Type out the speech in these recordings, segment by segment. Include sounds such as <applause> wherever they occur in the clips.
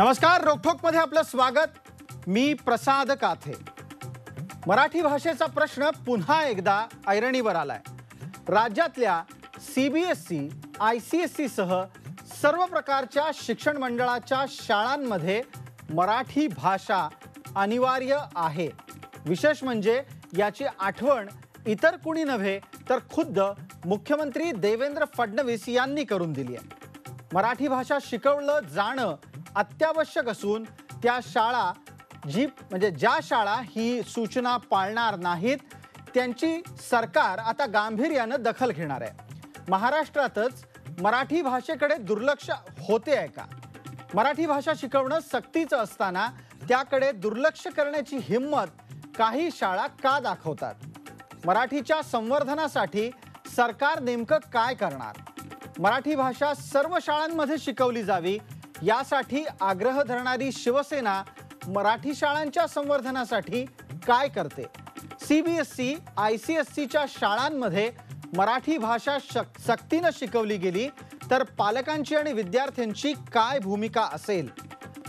नमस्कार रोखोकमध्ये आपलं स्वागत मी प्रसाद काथे मराठी भाषेचा प्रश्न पुन्हा एकदा ऐरणीवर आलाय राज्यातल्या C B S C I C S सीसह सर्व प्रकारच्या शिक्षण मंडळाच्या शाळांमध्ये मराठी भाषा अनिवार्य आहे विशेष म्हणजे याची आठवण इतर कुणी नव्हे तर खुद्द मुख्यमंत्री देवेंद्र फडणवीस यांनी करून दिली आहे मराठी भाषा शिकवलं जाणं अत्यावश्यक असून त्या शाळा जी म्हणजे ज्या शाळा ही सूचना पाळणार नाहीत त्यांची सरकार आता गांभीर्यानं दखल घेणार आहे महाराष्ट्रातच मराठी भाषेकडे दुर्लक्ष होते आहे का मराठी भाषा शिकवणं सक्तीचं असताना त्याकडे दुर्लक्ष करण्याची हिंमत काही शाळा का दाखवतात मराठीच्या संवर्धनासाठी सरकार नेमकं काय करणार मराठी भाषा सर्व शाळांमध्ये शिकवली जावी यासाठी आग्रह धरणारी शिवसेना मराठी शाळांच्या संवर्धनासाठी काय करते C B S C I C S सीच्या शाळांमध्ये मराठी भाषा शक सक्तीनं शिकवली गेली तर पालकांची आणि विद्यार्थ्यांची काय भूमिका असेल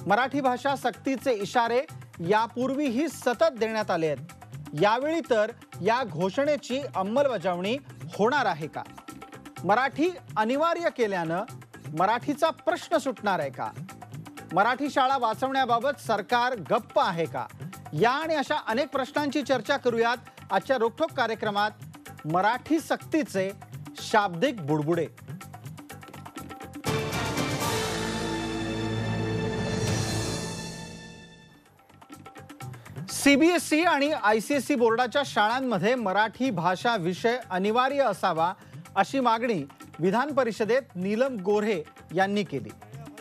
मराठी भाषा सक्तीचे इशारे यापूर्वीही सतत देण्यात आले आहेत यावेळी तर या घोषणेची अंमलबजावणी होणार आहे का मराठी अनिवार्य केल्यानं मराठीचा प्रश्न सुटणार आहे का मराठी शाळा वाचवण्याबाबत सरकार गप्प आहे का या आणि अशा अनेक प्रश्नांची चर्चा करूयात आजच्या रोखोक कार्यक्रमात मराठी सक्तीचे शाब्दिक बुडबुडे सीबीएसई आणि आय सी एस बोर्डाच्या शाळांमध्ये मराठी भाषा विषय अनिवार्य असावा अशी मागणी विधान परिषदेत नीलम गोरे यांनी केली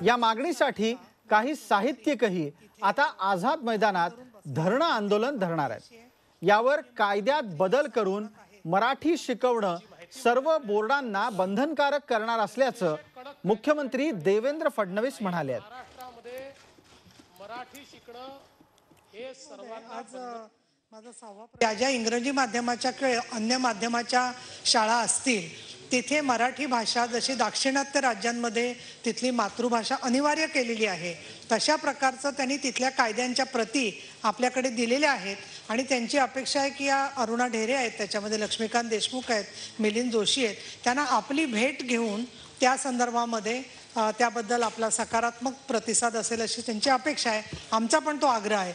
या मागणीसाठी काही साहित्यिकही आता आझाद मैदानात धरणं आंदोलन धरणार आहेत यावर कायद्यात बदल करून मराठी शिकवणं सर्व बोर्डांना बंधनकारक करणार असल्याचं मुख्यमंत्री देवेंद्र फडणवीस म्हणाले ज्या ज्या इंग्रजी माध्यमाच्या अन्य माध्यमाच्या शाळा असतील तिथे मराठी भाषा जशी दाक्षिणात्य राज्यांमध्ये तिथली मातृभाषा अनिवार्य केलेली आहे तशा प्रकारचं त्यांनी तिथल्या कायद्यांच्या प्रती आपल्याकडे दिलेल्या आहेत आणि त्यांची अपेक्षा आहे की या अरुणा ढेरे आहेत त्याच्यामध्ये लक्ष्मीकांत देशमुख आहेत मिलिंद जोशी आहेत त्यांना आपली भेट घेऊन त्या संदर्भामध्ये त्याबद्दल आपला सकारात्मक प्रतिसाद असेल अशी त्यांची अपेक्षा आहे आमचा पण तो आग्रह आहे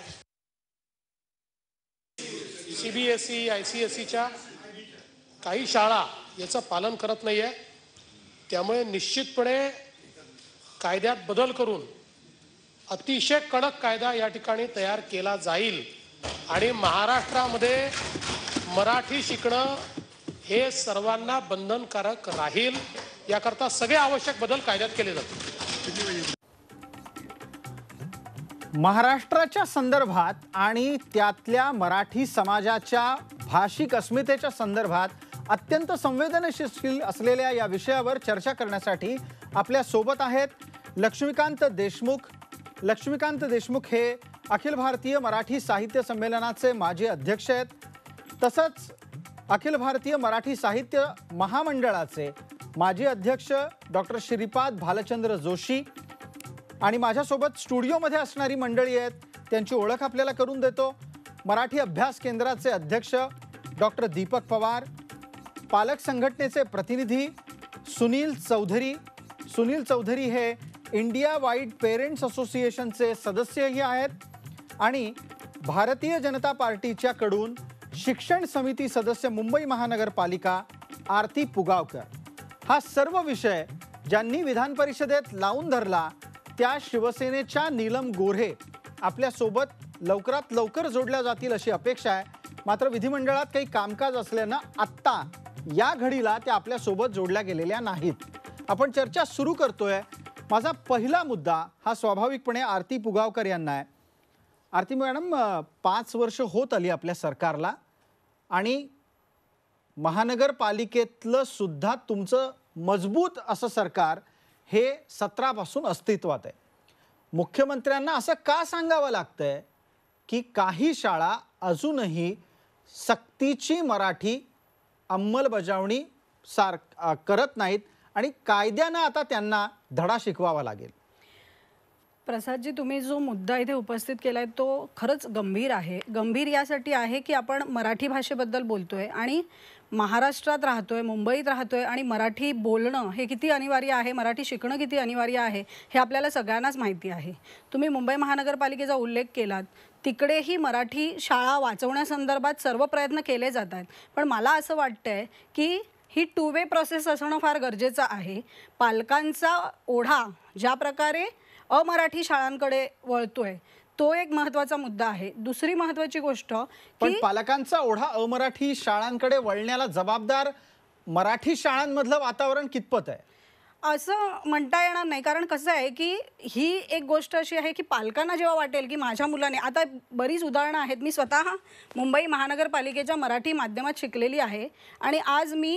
C B S E I C S ईच्या काही शाळा याचं पालन करत नाही आहे त्यामुळे निश्चितपणे कायद्यात बदल करून अतिशय कडक कायदा या ठिकाणी तयार केला जाईल आणि महाराष्ट्रामध्ये मराठी शिकणं हे सर्वांना बंधनकारक राहील याकरता सगळे आवश्यक बदल कायद्यात केले जातील महाराष्ट्राच्या संदर्भात आणि त्यातल्या मराठी समाजाच्या भाषिक अस्मितेच्या संदर्भात अत्यंत संवेदनशील असलेल्या या विषयावर चर्चा करण्यासाठी आपल्या सोबत आहेत लक्ष्मीकांत देशमुख लक्ष्मीकांत देशमुख हे अखिल भारतीय मराठी साहित्य संमेलनाचे माजी अध्यक्ष आहेत तसंच अखिल भारतीय मराठी साहित्य महामंडळाचे माजी अध्यक्ष डॉक्टर श्रीपाद भालचंद्र जोशी आणि माझ्यासोबत स्टुडिओमध्ये असणारी मंडळी आहेत त्यांची ओळख आपल्याला करून देतो मराठी अभ्यास केंद्राचे अध्यक्ष डॉक्टर दीपक पवार पालक संघटनेचे प्रतिनिधी सुनील चौधरी सुनील चौधरी हे इंडिया वाईड पेरेंट्स असोसिएशनचे सदस्यही आहेत आणि भारतीय जनता पार्टीच्या कडून शिक्षण समिती सदस्य मुंबई महानगरपालिका आरती पुगावकर हा सर्व विषय ज्यांनी विधान परिषदेत लावून धरला त्या शिवसेनेच्या नीलम गोऱ्हे आपल्यासोबत लवकरात लवकर जोडल्या जातील अशी अपेक्षा आहे मात्र विधिमंडळात काही कामकाज असल्यानं आत्ता या घडीला त्या आपल्यासोबत जोडल्या गेलेल्या नाहीत आपण चर्चा सुरू करतोय माझा पहिला मुद्दा हा स्वाभाविकपणे आरती पुगावकर यांना आहे आरती मॅडम पाच वर्ष होत आली आपल्या सरकारला आणि महानगरपालिकेतलं सुद्धा तुमचं मजबूत असं सरकार हे सतरापासून अस्तित्वात आहे मुख्यमंत्र्यांना असं का सांगावं लागतंय की काही शाळा अजूनही सक्तीची मराठी अंमलबजावणी सार करत नाहीत आणि कायद्यानं आता त्यांना धडा शिकवावा लागेल प्रसादजी तुम्ही जो मुद्दा इथे उपस्थित केला आहे तो खरंच गंभीर आहे गंभीर यासाठी आहे की आपण मराठी भाषेबद्दल बोलतोय आणि महाराष्ट्रात राहतोय मुंबईत राहतोय आणि मराठी बोलणं हे किती अनिवार्य आहे मराठी शिकणं किती अनिवार्य आहे हे आपल्याला सगळ्यांनाच माहिती आहे तुम्ही मुंबई महानगरपालिकेचा उल्लेख केलात तिकडेही मराठी शाळा वाचवण्यासंदर्भात सर्व प्रयत्न केले जात आहेत पण मला असं वाटतं आहे की ही टू वे प्रोसेस असणं फार गरजेचं आहे पालकांचा ओढा ज्या प्रकारे अमराठी शाळांकडे वळतोय तो एक महत्वाचा मुद्दा आहे दुसरी महत्वाची गोष्ट पण पालकांचा ओढा अमराठी शाळांकडे वळण्याला जबाबदार मराठी शाळांमधलं वातावरण कितपत आहे असं म्हणता येणार नाही कारण कसं आहे की ही एक गोष्ट अशी आहे की पालकांना जेव्हा वाटेल की माझ्या मुलाने आता बरीच उदाहरणं आहेत मी स्वतः मुंबई महानगरपालिकेच्या मराठी माध्यमात शिकलेली आहे आणि आज मी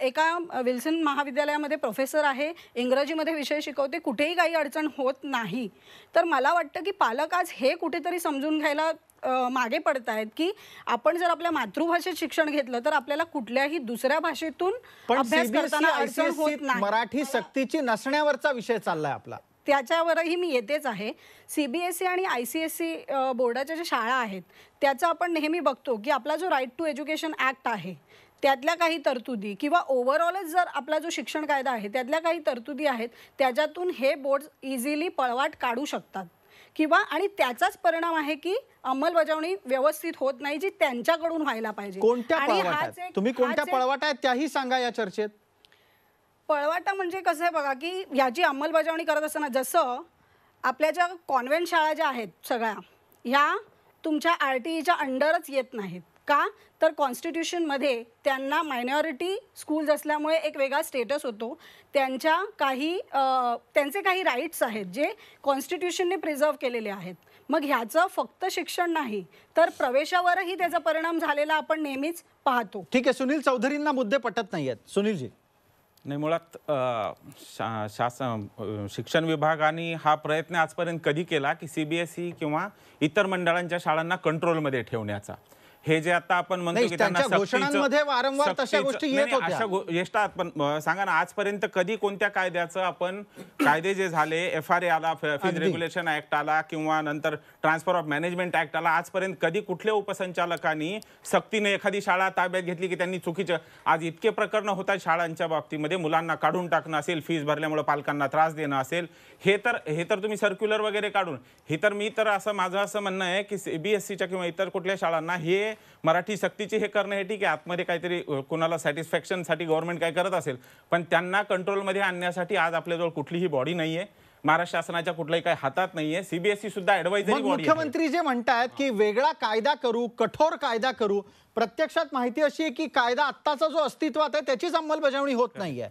एका विल्सन महाविद्यालयामध्ये प्रोफेसर आहे इंग्रजीमध्ये विषय शिकवते कुठेही काही अडचण होत नाही तर मला वाटतं की पालक आज हे कुठेतरी समजून घ्यायला मागे पडत आहेत की आपण जर आपल्या मातृभाषेत शिक्षण घेतलं तर आपल्याला कुठल्याही दुसऱ्या भाषेतून अभ्यास करताना मराठी सक्तीची नसण्यावरचा विषय चाललाय आपला त्याच्यावरही मी येतेच आहे सीबीएसई आणि आय सी एस सी बोर्डाच्या ज्या शाळा आहेत त्याचा आपण नेहमी बघतो की आपला जो राईट टू एज्युकेशन ऍक्ट आहे त्यातल्या काही तरतुदी किंवा ओव्हरऑलच जर आपला जो शिक्षण कायदा आहे त्यातल्या काही तरतुदी आहेत त्याच्यातून हे बोर्ड इझिली पळवाट काढू शकतात किंवा आणि त्याचाच परिणाम आहे की अंमलबजावणी व्यवस्थित होत नाही जी त्यांच्याकडून व्हायला पाहिजे कोणत्या पळवाटात तुम्ही कोणत्या पळवाट आहेत त्याही सांगा या चर्चेत पळवाटा म्हणजे कसं आहे बघा की ह्याची अंमलबजावणी करत असताना जसं आपल्या ज्या कॉन्व्हेंट शाळा ज्या आहेत सगळ्या ह्या तुमच्या आर टी ईच्या अंडरच येत नाहीत का तर कॉन्स्टिट्यूशनमध्ये त्यांना मायनॉरिटी स्कूल्स असल्यामुळे एक वेगळा स्टेटस होतो त्यांच्या काही त्यांचे काही राईट्स आहेत जे कॉन्स्टिट्यूशनने प्रिझर्व केलेले आहेत मग ह्याचं फक्त शिक्षण नाही तर प्रवेशावरही त्याचा परिणाम झालेला आपण नेहमीच पाहतो ठीक आहे सुनील चौधरींना मुद्दे पटत नाही आहेत सुनीलजी नाही मुळात शा शासन शिक्षण विभागाने हा प्रयत्न आजपर्यंत कधी केला की सी बी एस ई किंवा इतर मंडळांच्या शाळांना कंट्रोलमध्ये ठेवण्याचा हे जे आता आपण म्हणतो की त्यांना घोषणांमध्ये वारंवार गोष्टी येत होत्या पण सांगा ना आजपर्यंत कधी कोणत्या कायद्याचं आपण कायदे जे झाले एफ आर ए आला फीज रेग्युलेशन ऍक्ट आला किंवा नंतर ट्रान्सफर ऑफ मॅनेजमेंट ऍक्ट आला आजपर्यंत कधी कुठल्या उपसंचालकांनी सक्तीने एखादी शाळा ताब्यात घेतली की त्यांनी चुकीचं आज इतके प्रकरण होतात शाळांच्या बाबतीमध्ये मुलांना काढून टाकणं असेल फीज भरल्यामुळे पालकांना त्रास देणं असेल हे तर हे तर तुम्ही सर्क्युलर वगैरे काढून हे तर मी तर असं माझं असं म्हणणं आहे की सीबीएसईच्या किंवा इतर कुठल्या शाळांना हे मराठी सक्तीचे हे करणे हे ठीक आहे आतमध्ये काहीतरी कोणाला सॅटिस्फॅक्शनसाठी गव्हर्नमेंट काय करत असेल पण त्यांना कंट्रोलमध्ये आणण्यासाठी आज आपल्याजवळ कुठलीही बॉडी नाही महाराष्ट्र शासनाच्या कुठल्याही काही हातात नाहीये सीबीएसई सुद्धा ऍडवायझरी मुख्यमंत्री जे म्हणतात की वेगळा कायदा करू कठोर कायदा करू प्रत्यक्षात माहिती अशी आहे की कायदा आत्ताचा जो अस्तित्वात आहे त्याचीच अंमलबजावणी होत नाहीये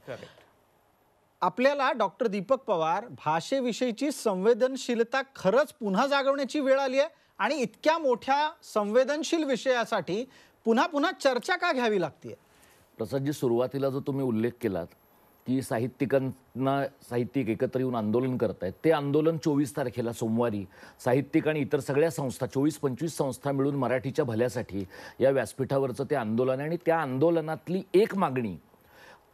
आपल्याला डॉक्टर दीपक पवार भाषेविषयीची संवेदनशीलता खरंच पुन्हा जागवण्याची वेळ आली आहे आणि इतक्या मोठ्या संवेदनशील विषयासाठी पुन्हा पुन्हा चर्चा का घ्यावी लागते प्रसाद जी सुरुवातीला जो तुम्ही उल्लेख केलात की साहित्यिकांना साहित्यिक एकत्र येऊन आंदोलन करत आहेत ते आंदोलन चोवीस तारखेला सोमवारी साहित्यिक आणि इतर सगळ्या संस्था चोवीस पंचवीस संस्था मिळून मराठीच्या भल्यासाठी या व्यासपीठावरचं ते आंदोलन आहे आणि त्या आंदोलनातली एक मागणी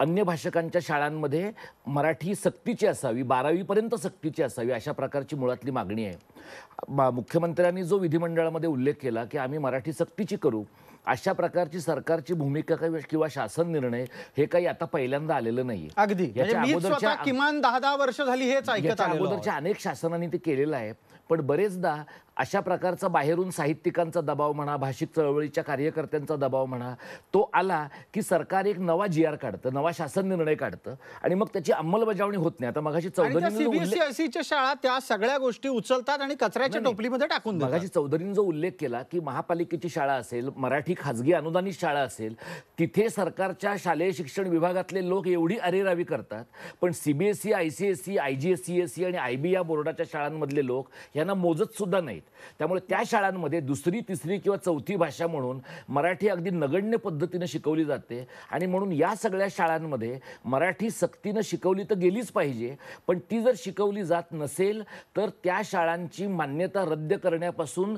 अन्य भाषकांच्या शाळांमध्ये मराठी सक्तीची असावी बारावीपर्यंत सक्तीची असावी अशा प्रकारची मुळातली मागणी आहे मुख्यमंत्र्यांनी जो विधिमंडळामध्ये उल्लेख केला की आम्ही मराठी सक्तीची करू अशा प्रकारची सरकारची भूमिका किंवा शासन निर्णय हे काही आता पहिल्यांदा आलेलं नाही अगदी म्हणजे किमान दहा दहा वर्ष झाली हेच अगोदरच्या अनेक शासनांनी ते केलेलं आहे पण बरेचदा अशा प्रकारचा बाहेरून साहित्यिकांचा दबाव म्हणा भाषिक चळवळीच्या कार्यकर्त्यांचा दबाव म्हणा तो आला की सरकार एक नवा जी आर काढतं नवा शासन निर्णय काढतं आणि मग त्याची अंमलबजावणी होत नाही आता मगाशी चौधरीच्या शाळा त्या सगळ्या गोष्टी उचलतात आणि कचऱ्याच्या टोपलीमध्ये टाकून मगाशी चौधरीनं जो उल्लेख केला की महापालिकेची शाळा असेल मराठी खाजगी अनुदानित शाळा असेल तिथे सरकारच्या शालेय शिक्षण विभागातले लोक एवढी अरेरावी करतात पण सीबीएसई आयसीएसई सी आणि आय बी या बोर्डाच्या शाळांमधले लोक यांना मोजत सुद्धा नाहीत त्यामुळे त्या शाळांमध्ये दुसरी तिसरी किंवा चौथी भाषा म्हणून मराठी अगदी नगण्य पद्धतीनं शिकवली जाते आणि म्हणून या सगळ्या शाळांमध्ये मराठी सक्तीनं शिकवली तर गेलीच पाहिजे पण ती जर शिकवली जात नसेल तर त्या शाळांची मान्यता रद्द करण्यापासून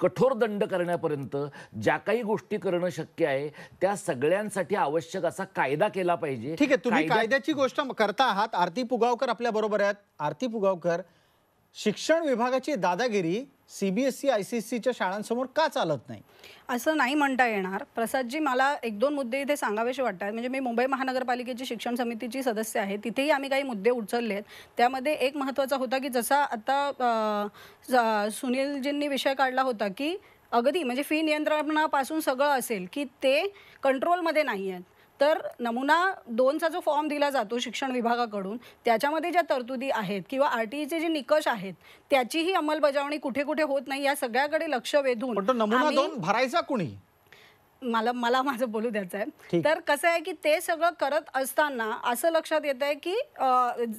कठोर दंड करण्यापर्यंत ज्या काही गोष्टी करणं शक्य आहे त्या सगळ्यांसाठी आवश्यक असा कायदा केला पाहिजे ठीक आहे तुम्ही कायद्याची गोष्ट करता आहात आरती पुगावकर आपल्या बरोबर आहेत आरती पुगावकर शिक्षण विभागाची दादागिरी सीबीएसई आय सी सीच्या शाळांसमोर का चालत नाही असं नाही म्हणता येणार प्रसादजी मला एक दोन मुद्दे इथे सांगावेसे वाटतात म्हणजे मी मुंबई महानगरपालिकेची शिक्षण समितीची सदस्य आहे तिथेही आम्ही काही मुद्दे उचलले आहेत त्यामध्ये एक महत्त्वाचा होता की जसा आता सुनीलजींनी विषय काढला होता की अगदी म्हणजे फी नियंत्रणापासून सगळं असेल की ते कंट्रोलमध्ये नाही आहेत तर नमुना दोनचा जो फॉर्म दिला जातो शिक्षण विभागाकडून त्याच्यामध्ये ज्या तरतुदी आहेत किंवा आर टी e जे निकष आहेत त्याचीही अंमलबजावणी कुठे कुठे होत नाही या सगळ्याकडे लक्ष वेधून नमुना दोन भरायचा कुणी मला मला माझं बोलू द्यायचं आहे तर कसं आहे की ते सगळं करत असताना असं लक्षात येत आहे की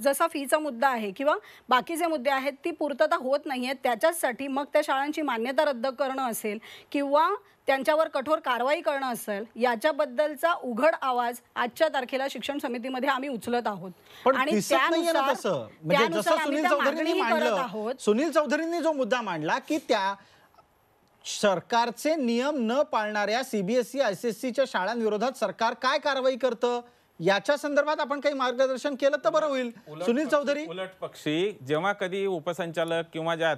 जसा फीचा मुद्दा आहे किंवा बाकीचे मुद्दे आहेत ती पूर्तता होत नाही त्याच्यासाठी त्याच्याचसाठी मग त्या शाळांची मान्यता रद्द करणं असेल किंवा त्यांच्यावर कठोर कारवाई करणं असेल याच्याबद्दलचा उघड आवाज आजच्या तारखेला शिक्षण समितीमध्ये आम्ही उचलत आहोत आणि त्यानुसार म्हणजे सुनील चौधरींनी जो मुद्दा मांडला की त्या सरकारचे नियम न पाळणाऱ्या सीबीएसई आय सी एस सीच्या शाळांविरोधात सरकार काय कारवाई करतं याच्या संदर्भात आपण काही मार्गदर्शन केलं तर बरं होईल सुनील चौधरी उलट पक्षी जेव्हा कधी उपसंचालक किंवा ज्या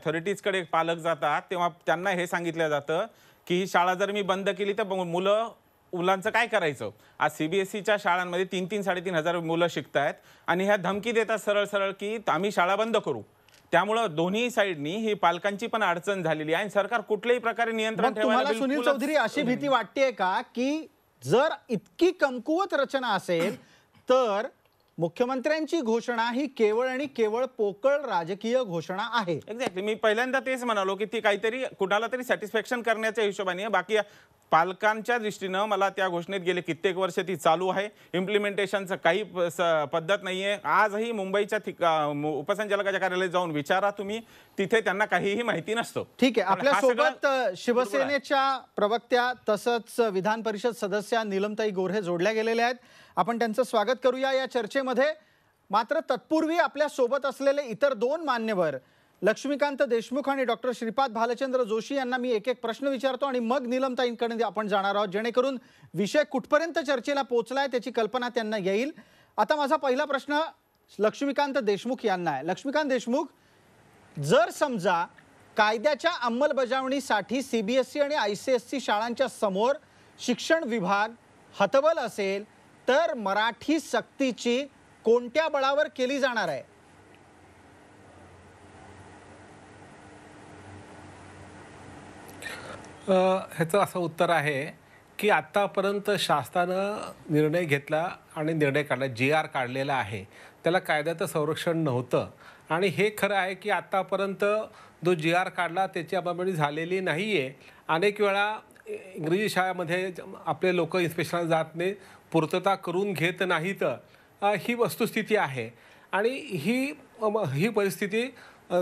कडे पालक जातात तेव्हा त्यांना हे सांगितलं जातं की ही शाळा जर मी बंद केली तर मुलं मुलांचं काय करायचं आज सीबीएसईच्या शाळांमध्ये तीन तीन साडेतीन हजार मुलं शिकतायत आणि ह्या धमकी देतात सरळ सरळ की आम्ही शाळा बंद करू त्यामुळं दोन्ही साईडनी ही पालकांची पण अडचण झालेली आहे आणि सरकार कुठल्याही प्रकारे नियंत्रण तुम्हाला सुनील चौधरी अशी भीती वाटते का की जर इतकी कमकुवत रचना असेल तर मुख्यमंत्र्यांची घोषणा ही केवळ आणि केवळ पोकळ राजकीय घोषणा आहे एक्झॅक्टली मी पहिल्यांदा तेच म्हणालो की ती काहीतरी कुणाला तरी सॅटिस्फॅक्शन करण्याच्या हिशोबाने बाकी पालकांच्या दृष्टीनं मला त्या घोषणेत गेले कित्येक वर्ष ती चालू आहे इम्प्लिमेंटेशनचं काही पद्धत नाही आहे आजही मुंबईच्या उपसंचालकाच्या कार्यालयात जाऊन विचारा तुम्ही तिथे त्यांना काहीही माहिती नसतो ठीक आहे आपल्या सोबत शिवसेनेच्या प्रवक्त्या तसंच विधान परिषद सदस्या निलमताई गोरे जोडल्या गेलेल्या आहेत आपण त्यांचं स्वागत करूया या चर्चेमध्ये मात्र तत्पूर्वी आपल्या सोबत असलेले इतर दोन मान्यवर लक्ष्मीकांत देशमुख आणि डॉक्टर श्रीपाद भालचंद्र जोशी यांना मी एक एक प्रश्न विचारतो आणि मग निलमताईंकडे आपण जाणार आहोत जेणेकरून विषय कुठपर्यंत चर्चेला पोहोचला त्याची कल्पना त्यांना येईल आता माझा पहिला प्रश्न लक्ष्मीकांत देशमुख यांना आहे लक्ष्मीकांत देशमुख जर समजा कायद्याच्या अंमलबजावणीसाठी सीबीएसई आणि आय सी एस सी शाळांच्या समोर शिक्षण विभाग हतबल असेल तर मराठी सक्तीची कोणत्या बळावर केली जाणार आहे ह्याचं असं उत्तर आहे की आत्तापर्यंत शासनानं निर्णय घेतला आणि निर्णय काढला जी आर काढलेला आहे त्याला कायद्याचं संरक्षण नव्हतं आणि हे खरं आहे की आत्तापर्यंत जो जी आर काढला त्याची अंमलबजावणी झालेली नाही आहे अनेक वेळा इंग्रजी शाळेमध्ये आपले लोक इन्स्पेक्शनला जात नाही पूर्तता करून घेत नाहीत ही वस्तुस्थिती आहे आणि ही ही परिस्थिती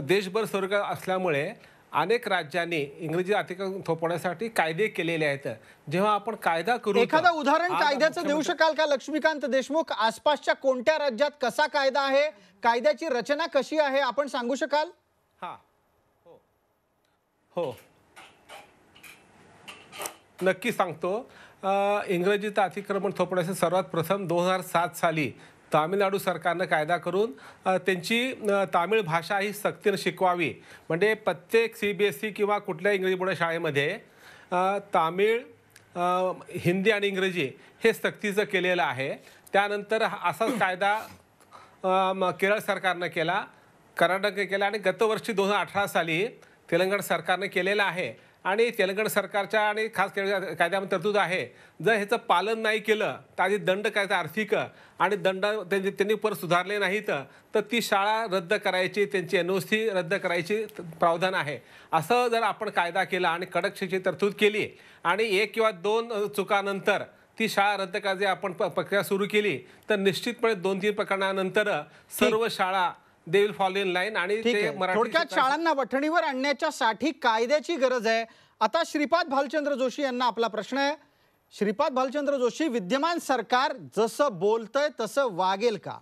देशभर स्वर्ग असल्यामुळे अनेक राज्यांनी इंग्रजी आर्थिक थोपवण्यासाठी कायदे केलेले आहेत जेव्हा आपण कायदा करू एखादा उदाहरण कायद्याचं देऊ शकाल का लक्ष्मीकांत देशमुख आसपासच्या कोणत्या राज्यात कसा कायदा आहे कायद्याची रचना कशी आहे आपण सांगू शकाल हा हो हो नक्की सांगतो इंग्रजीचं अतिक्रमण थोपण्याचे सर्वात प्रथम दोन हजार सात साली तामिळनाडू सरकारनं कायदा करून त्यांची तामिळ भाषा ही सक्तीनं शिकवावी म्हणजे प्रत्येक सी बी एस ई किंवा कुठल्याही इंग्रजी बोर्ड शाळेमध्ये तामिळ हिंदी आणि इंग्रजी हे सक्तीचं केलेलं आहे त्यानंतर असाच कायदा केरळ सरकारनं केला कर्नाटकने केला आणि गतवर्षी दोन हजार अठरा साली तेलंगण सरकारने केलेला आहे आणि तेलंगण सरकारच्या आणि खास कायद्यामध्ये तरतूद आहे जर ह्याचं पालन नाही केलं तर आधी दंड काय आर्थिक आणि दंड त्यांनी त्यांनी परत सुधारले नाहीत तर ती शाळा रद्द करायची त्यांची एन ओ सी रद्द करायची प्रावधान आहे असं जर आपण कायदा केला आणि कडक शिक्षेची तरतूद केली आणि एक किंवा दोन चुकानंतर ती शाळा रद्द करायची आपण प्रक्रिया सुरू केली तर निश्चितपणे दोन तीन प्रकरणानंतर सर्व शाळा they will follow in line आणि थोडक्यात शाळांना वठणीवर आणण्याच्या साठी कायद्याची गरज आहे आता श्रीपाद भालचंद्र जोशी यांना आपला प्रश्न आहे श्रीपाद भालचंद्र जोशी विद्यमान सरकार जसं बोलतंय तसं वागेल का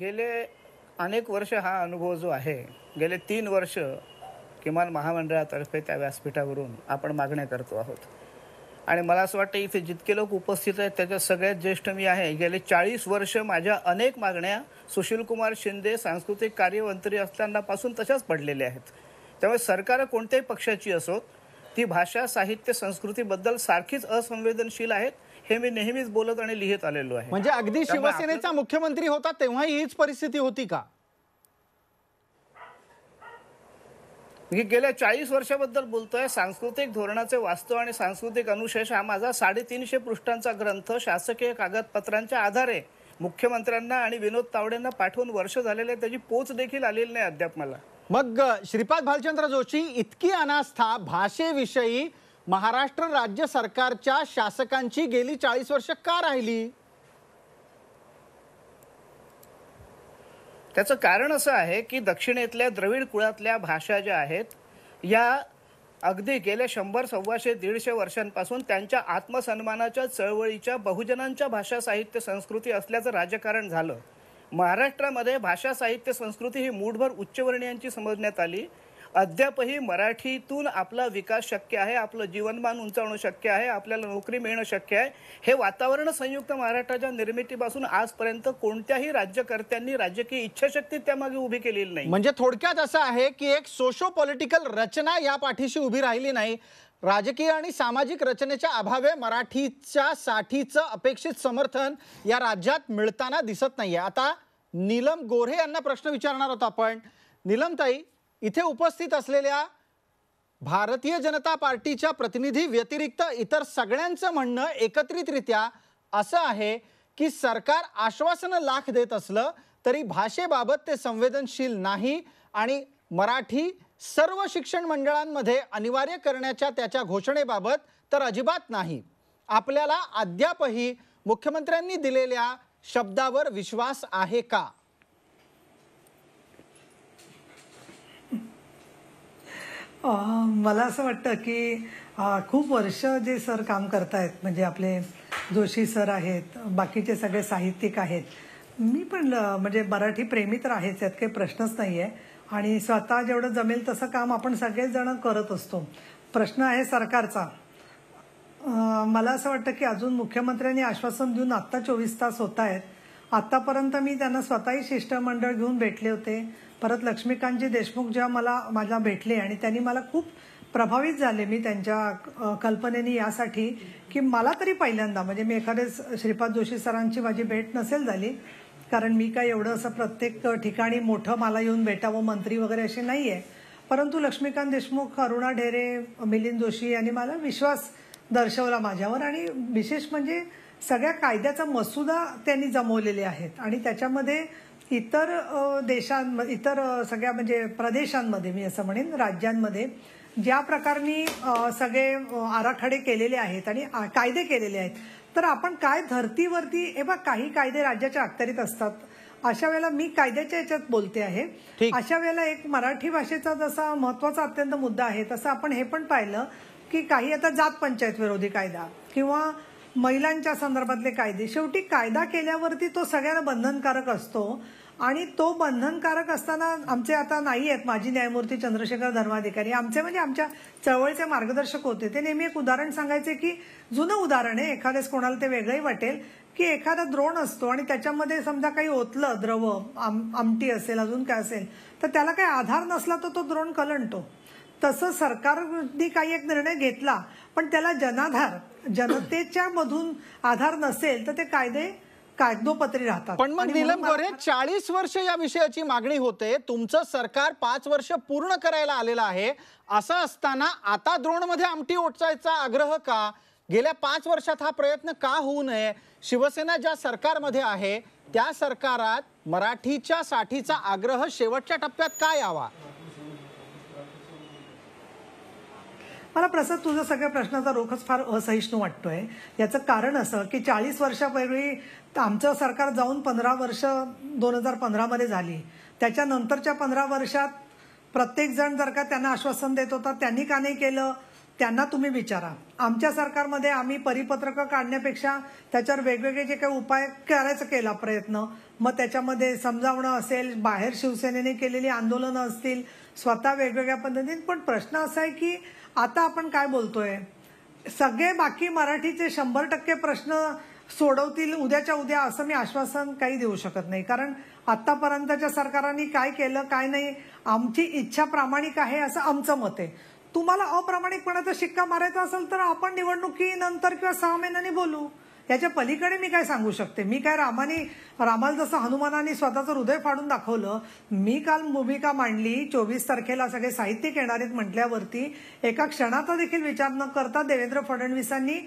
गेले अनेक वर्ष हा अनुभव जो आहे गेले तीन वर्ष किमान महामंडळातर्फे त्या व्यासपीठावरून आपण मागण्या करतो आहोत आणि मला असं वाटतं इथे जितके लोक उपस्थित आहेत त्याच्यात सगळ्यात ज्येष्ठ मी आहे गेले चाळीस वर्ष माझ्या अनेक मागण्या सुशीलकुमार शिंदे सांस्कृतिक कार्यमंत्री असतानापासून तशाच पडलेल्या आहेत त्यामुळे सरकार कोणत्याही पक्षाची असोत ती भाषा साहित्य संस्कृतीबद्दल सारखीच असंवेदनशील आहेत हे मी नेहमीच बोलत आणि लिहित आलेलो आहे म्हणजे अगदी शिवसेनेचा मुख्यमंत्री होता तेव्हाही हीच परिस्थिती होती का मी गेल्या चाळीस वर्षाबद्दल बोलतोय सांस्कृतिक धोरणाचे वास्तव आणि सांस्कृतिक अनुशेष हा माझा साडेतीनशे पृष्ठांचा ग्रंथ शासकीय कागदपत्रांच्या आधारे मुख्यमंत्र्यांना आणि विनोद तावडेंना पाठवून वर्ष झालेले त्याची पोच देखील आलेली नाही अद्याप मला मग श्रीपाद भालचंद्र जोशी इतकी अनास्था भाषेविषयी महाराष्ट्र राज्य सरकारच्या शासकांची गेली चाळीस वर्ष का राहिली त्याचं कारण असं आहे की दक्षिणेतल्या द्रविड कुळातल्या भाषा ज्या आहेत या अगदी गेल्या शंभर सव्वाशे दीडशे वर्षांपासून त्यांच्या आत्मसन्मानाच्या चळवळीच्या बहुजनांच्या भाषा साहित्य संस्कृती असल्याचं राजकारण झालं महाराष्ट्रामध्ये भाषा साहित्य संस्कृती ही मूठभर उच्चवर्णीयांची समजण्यात आली अद्यापही मराठीतून आपला विकास शक्य आहे आपलं जीवनमान उंचावणं शक्य आहे आपल्याला नोकरी मिळणं शक्य आहे हे वातावरण संयुक्त महाराष्ट्राच्या निर्मितीपासून आजपर्यंत कोणत्याही राज्यकर्त्यांनी राजकीय इच्छाशक्ती त्यामागे उभी केलेली नाही म्हणजे थोडक्यात असं आहे की एक सोशो पॉलिटिकल रचना या पाठीशी उभी राहिली नाही राजकीय आणि सामाजिक रचनेच्या अभावे मराठीच्या साठीचं अपेक्षित समर्थन या राज्यात मिळताना दिसत नाही आता नीलम गोरे यांना प्रश्न विचारणार होता आपण नीलमताई इथे उपस्थित असलेल्या भारतीय जनता पार्टीच्या प्रतिनिधी व्यतिरिक्त इतर सगळ्यांचं म्हणणं एकत्रितरित्या असं आहे की सरकार आश्वासनं लाख देत असलं तरी भाषेबाबत ते संवेदनशील नाही आणि मराठी सर्व शिक्षण मंडळांमध्ये अनिवार्य करण्याच्या त्याच्या घोषणेबाबत तर अजिबात नाही आपल्याला अद्यापही मुख्यमंत्र्यांनी दिलेल्या शब्दावर विश्वास आहे का मला असं वाटतं की खूप वर्ष जे सर काम करतायत म्हणजे आपले जोशी सर आहेत बाकीचे सगळे साहित्यिक आहेत मी पण म्हणजे मराठी प्रेमी तर आहेच यात काही प्रश्नच नाही आहे आणि स्वतः जेवढं जमेल तसं काम आपण जण करत असतो प्रश्न आहे सरकारचा मला असं वाटतं की अजून मुख्यमंत्र्यांनी आश्वासन देऊन आत्ता चोवीस तास होत आहेत आत्तापर्यंत मी त्यांना स्वतःही शिष्टमंडळ घेऊन भेटले होते परत लक्ष्मीकांतजी देशमुख जेव्हा मला माझ्या भेटले आणि त्यांनी मला खूप प्रभावित झाले मी त्यांच्या कल्पनेने यासाठी की मला तरी पहिल्यांदा म्हणजे मी एखाद्या श्रीपाद जोशी सरांची माझी भेट नसेल झाली कारण मी काय एवढं असं प्रत्येक ठिकाणी मोठं मला येऊन भेटावं मंत्री वगैरे असे नाही आहे परंतु लक्ष्मीकांत देशमुख अरुणा ढेरे मिलिंद जोशी यांनी मला विश्वास दर्शवला माझ्यावर आणि विशेष म्हणजे सगळ्या कायद्याचा मसुदा त्यांनी जमवलेले आहेत आणि त्याच्यामध्ये इतर देशांमध्ये इतर सगळ्या म्हणजे प्रदेशांमध्ये मी असं म्हणेन राज्यांमध्ये ज्या प्रकारनी सगळे आराखडे केलेले आहेत आणि कायदे केलेले आहेत तर आपण काय धर्तीवरती हे बघ काही कायदे राज्याच्या अखत्यारीत असतात अशा वेळेला मी कायद्याच्या याच्यात बोलते आहे अशा वेळेला एक मराठी भाषेचा जसा महत्वाचा अत्यंत मुद्दा आहे तसं आपण हे पण पाहिलं की काही आता जात पंचायत विरोधी कायदा किंवा महिलांच्या संदर्भातले कायदे शेवटी कायदा केल्यावरती तो सगळ्यांना बंधनकारक असतो आणि तो बंधनकारक असताना आमचे आता नाही आहेत माजी न्यायमूर्ती चंद्रशेखर धर्माधिकारी आमचे म्हणजे आमच्या चळवळीचे मार्गदर्शक होते ते नेहमी एक उदाहरण सांगायचे की जुनं उदाहरण आहे एखाद्यास कोणाला ते वेगळंही वाटेल की एखादा द्रोण असतो आणि त्याच्यामध्ये समजा काही ओतलं द्रव आम आमटी असेल अजून काय असेल तर त्याला काही आधार नसला तर तो द्रोण कलंटतो तसं सरकारनी काही एक निर्णय घेतला पण त्याला जनाधार जनतेच्या मधून आधार नसेल तर ते कायदे कायदोपत्री राहतात पण मग नीलम गोरे चाळीस वर्ष या विषयाची मागणी होते तुमचं सरकार पाच वर्ष पूर्ण करायला आलेलं आहे असं असताना आता द्रोणमध्ये आमटी ओटचायचा आग्रह का गेल्या पाच वर्षात हा प्रयत्न का होऊ नये शिवसेना ज्या सरकारमध्ये आहे त्या सरकारात मराठीच्या साठीचा आग्रह शेवटच्या टप्प्यात का यावा मला प्रसाद तुझ्या सगळ्या प्रश्नाचा रोखच फार असहिष्णू वाटतोय याचं कारण असं की चाळीस वर्षापूर्वी आमचं सरकार जाऊन पंधरा वर्ष दोन हजार पंधरामध्ये झाली त्याच्यानंतरच्या पंधरा वर्षात प्रत्येक जण जर का त्यांना आश्वासन देत होता त्यांनी का नाही केलं त्यांना तुम्ही विचारा आमच्या सरकारमध्ये आम्ही परिपत्रकं काढण्यापेक्षा त्याच्यावर वेगवेगळे जे काही उपाय करायचं केला प्रयत्न मग त्याच्यामध्ये समजावणं असेल बाहेर शिवसेनेने केलेली आंदोलनं असतील स्वतः वेगवेगळ्या पद्धतीने पण प्रश्न असा आहे की आता आपण काय बोलतोय सगळे बाकी मराठीचे शंभर टक्के प्रश्न सोडवतील उद्याच्या उद्या असं मी आश्वासन काही देऊ शकत नाही कारण आतापर्यंतच्या सरकारांनी काय केलं काय नाही आमची इच्छा प्रामाणिक आहे असं आमचं मत आहे तुम्हाला अप्रामाणिकपणाचा शिक्का मारायचा असेल तर आपण निवडणुकीनंतर किंवा सहा महिन्यांनी बोलू त्याच्या पलीकडे मी काय सांगू शकते मी काय रामाने रामाला जसं हनुमानाने स्वतःचं हृदय फाडून दाखवलं मी काल भूमिका मांडली चोवीस तारखेला सगळे साहित्यिक येणार आहेत म्हटल्यावरती एका क्षणाचा देखील विचार न करता देवेंद्र फडणवीसांनी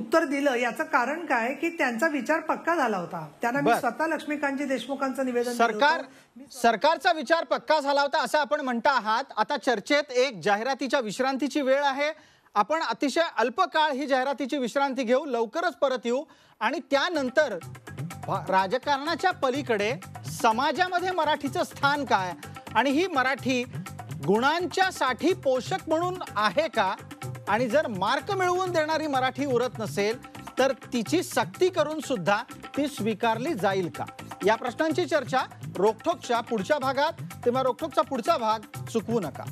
उत्तर दिलं याचं कारण काय की त्यांचा विचार पक्का झाला होता त्यांना मी स्वतः लक्ष्मीकांतजी देशमुखांचं निवेदन सरकार सरकारचा विचार पक्का झाला होता असं आपण म्हणता आहात आता चर्चेत एक जाहिरातीच्या विश्रांतीची वेळ आहे आपण अतिशय अल्प काळ ही जाहिरातीची विश्रांती घेऊ लवकरच परत येऊ आणि त्यानंतर राजकारणाच्या पलीकडे समाजामध्ये मराठीचं स्थान काय आणि ही मराठी गुणांच्या साठी पोषक म्हणून आहे का आणि जर मार्क मिळवून देणारी मराठी उरत नसेल तर तिची सक्ती करून सुद्धा ती स्वीकारली जाईल का या प्रश्नांची चर्चा रोखोकच्या पुढच्या भागात तेव्हा रोखोकचा पुढचा भाग चुकवू नका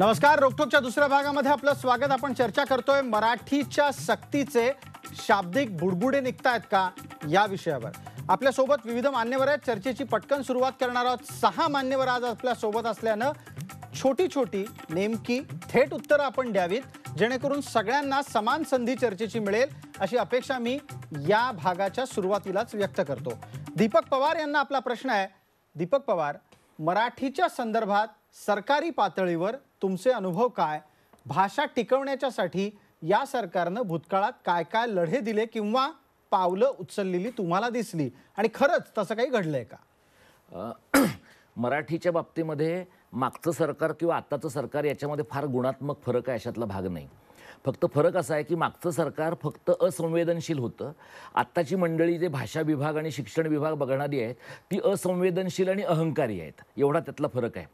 नमस्कार रोकठोकच्या दुसऱ्या भागामध्ये आपलं स्वागत आपण चर्चा करतोय मराठीच्या सक्तीचे शाब्दिक बुडबुडे निघत आहेत का या विषयावर आपल्यासोबत विविध मान्यवर आहेत चर्चेची पटकन सुरुवात करणार आहोत सहा मान्यवर आज आपल्यासोबत असल्यानं छोटी छोटी नेमकी थेट उत्तरं आपण द्यावीत जेणेकरून सगळ्यांना समान संधी चर्चेची मिळेल अशी अपेक्षा मी या भागाच्या सुरुवातीलाच व्यक्त करतो दीपक पवार यांना आपला प्रश्न आहे दीपक पवार मराठीच्या संदर्भात सरकारी पातळीवर तुमचे अनुभव काय भाषा टिकवण्याच्यासाठी या सरकारनं भूतकाळात काय काय लढे दिले किंवा पावलं उचललेली तुम्हाला दिसली आणि खरंच तसं काही घडलं आहे का <clears throat> मराठीच्या बाबतीमध्ये मागचं सरकार किंवा आत्ताचं सरकार याच्यामध्ये फार गुणात्मक फरक आहे अशातला भाग नाही फक्त फरक असा आहे की मागचं सरकार फक्त असंवेदनशील होतं आत्ताची मंडळी जे भाषा विभाग आणि शिक्षण विभाग बघणारी आहेत ती असंवेदनशील आणि अहंकारी आहेत एवढा त्यातला फरक आहे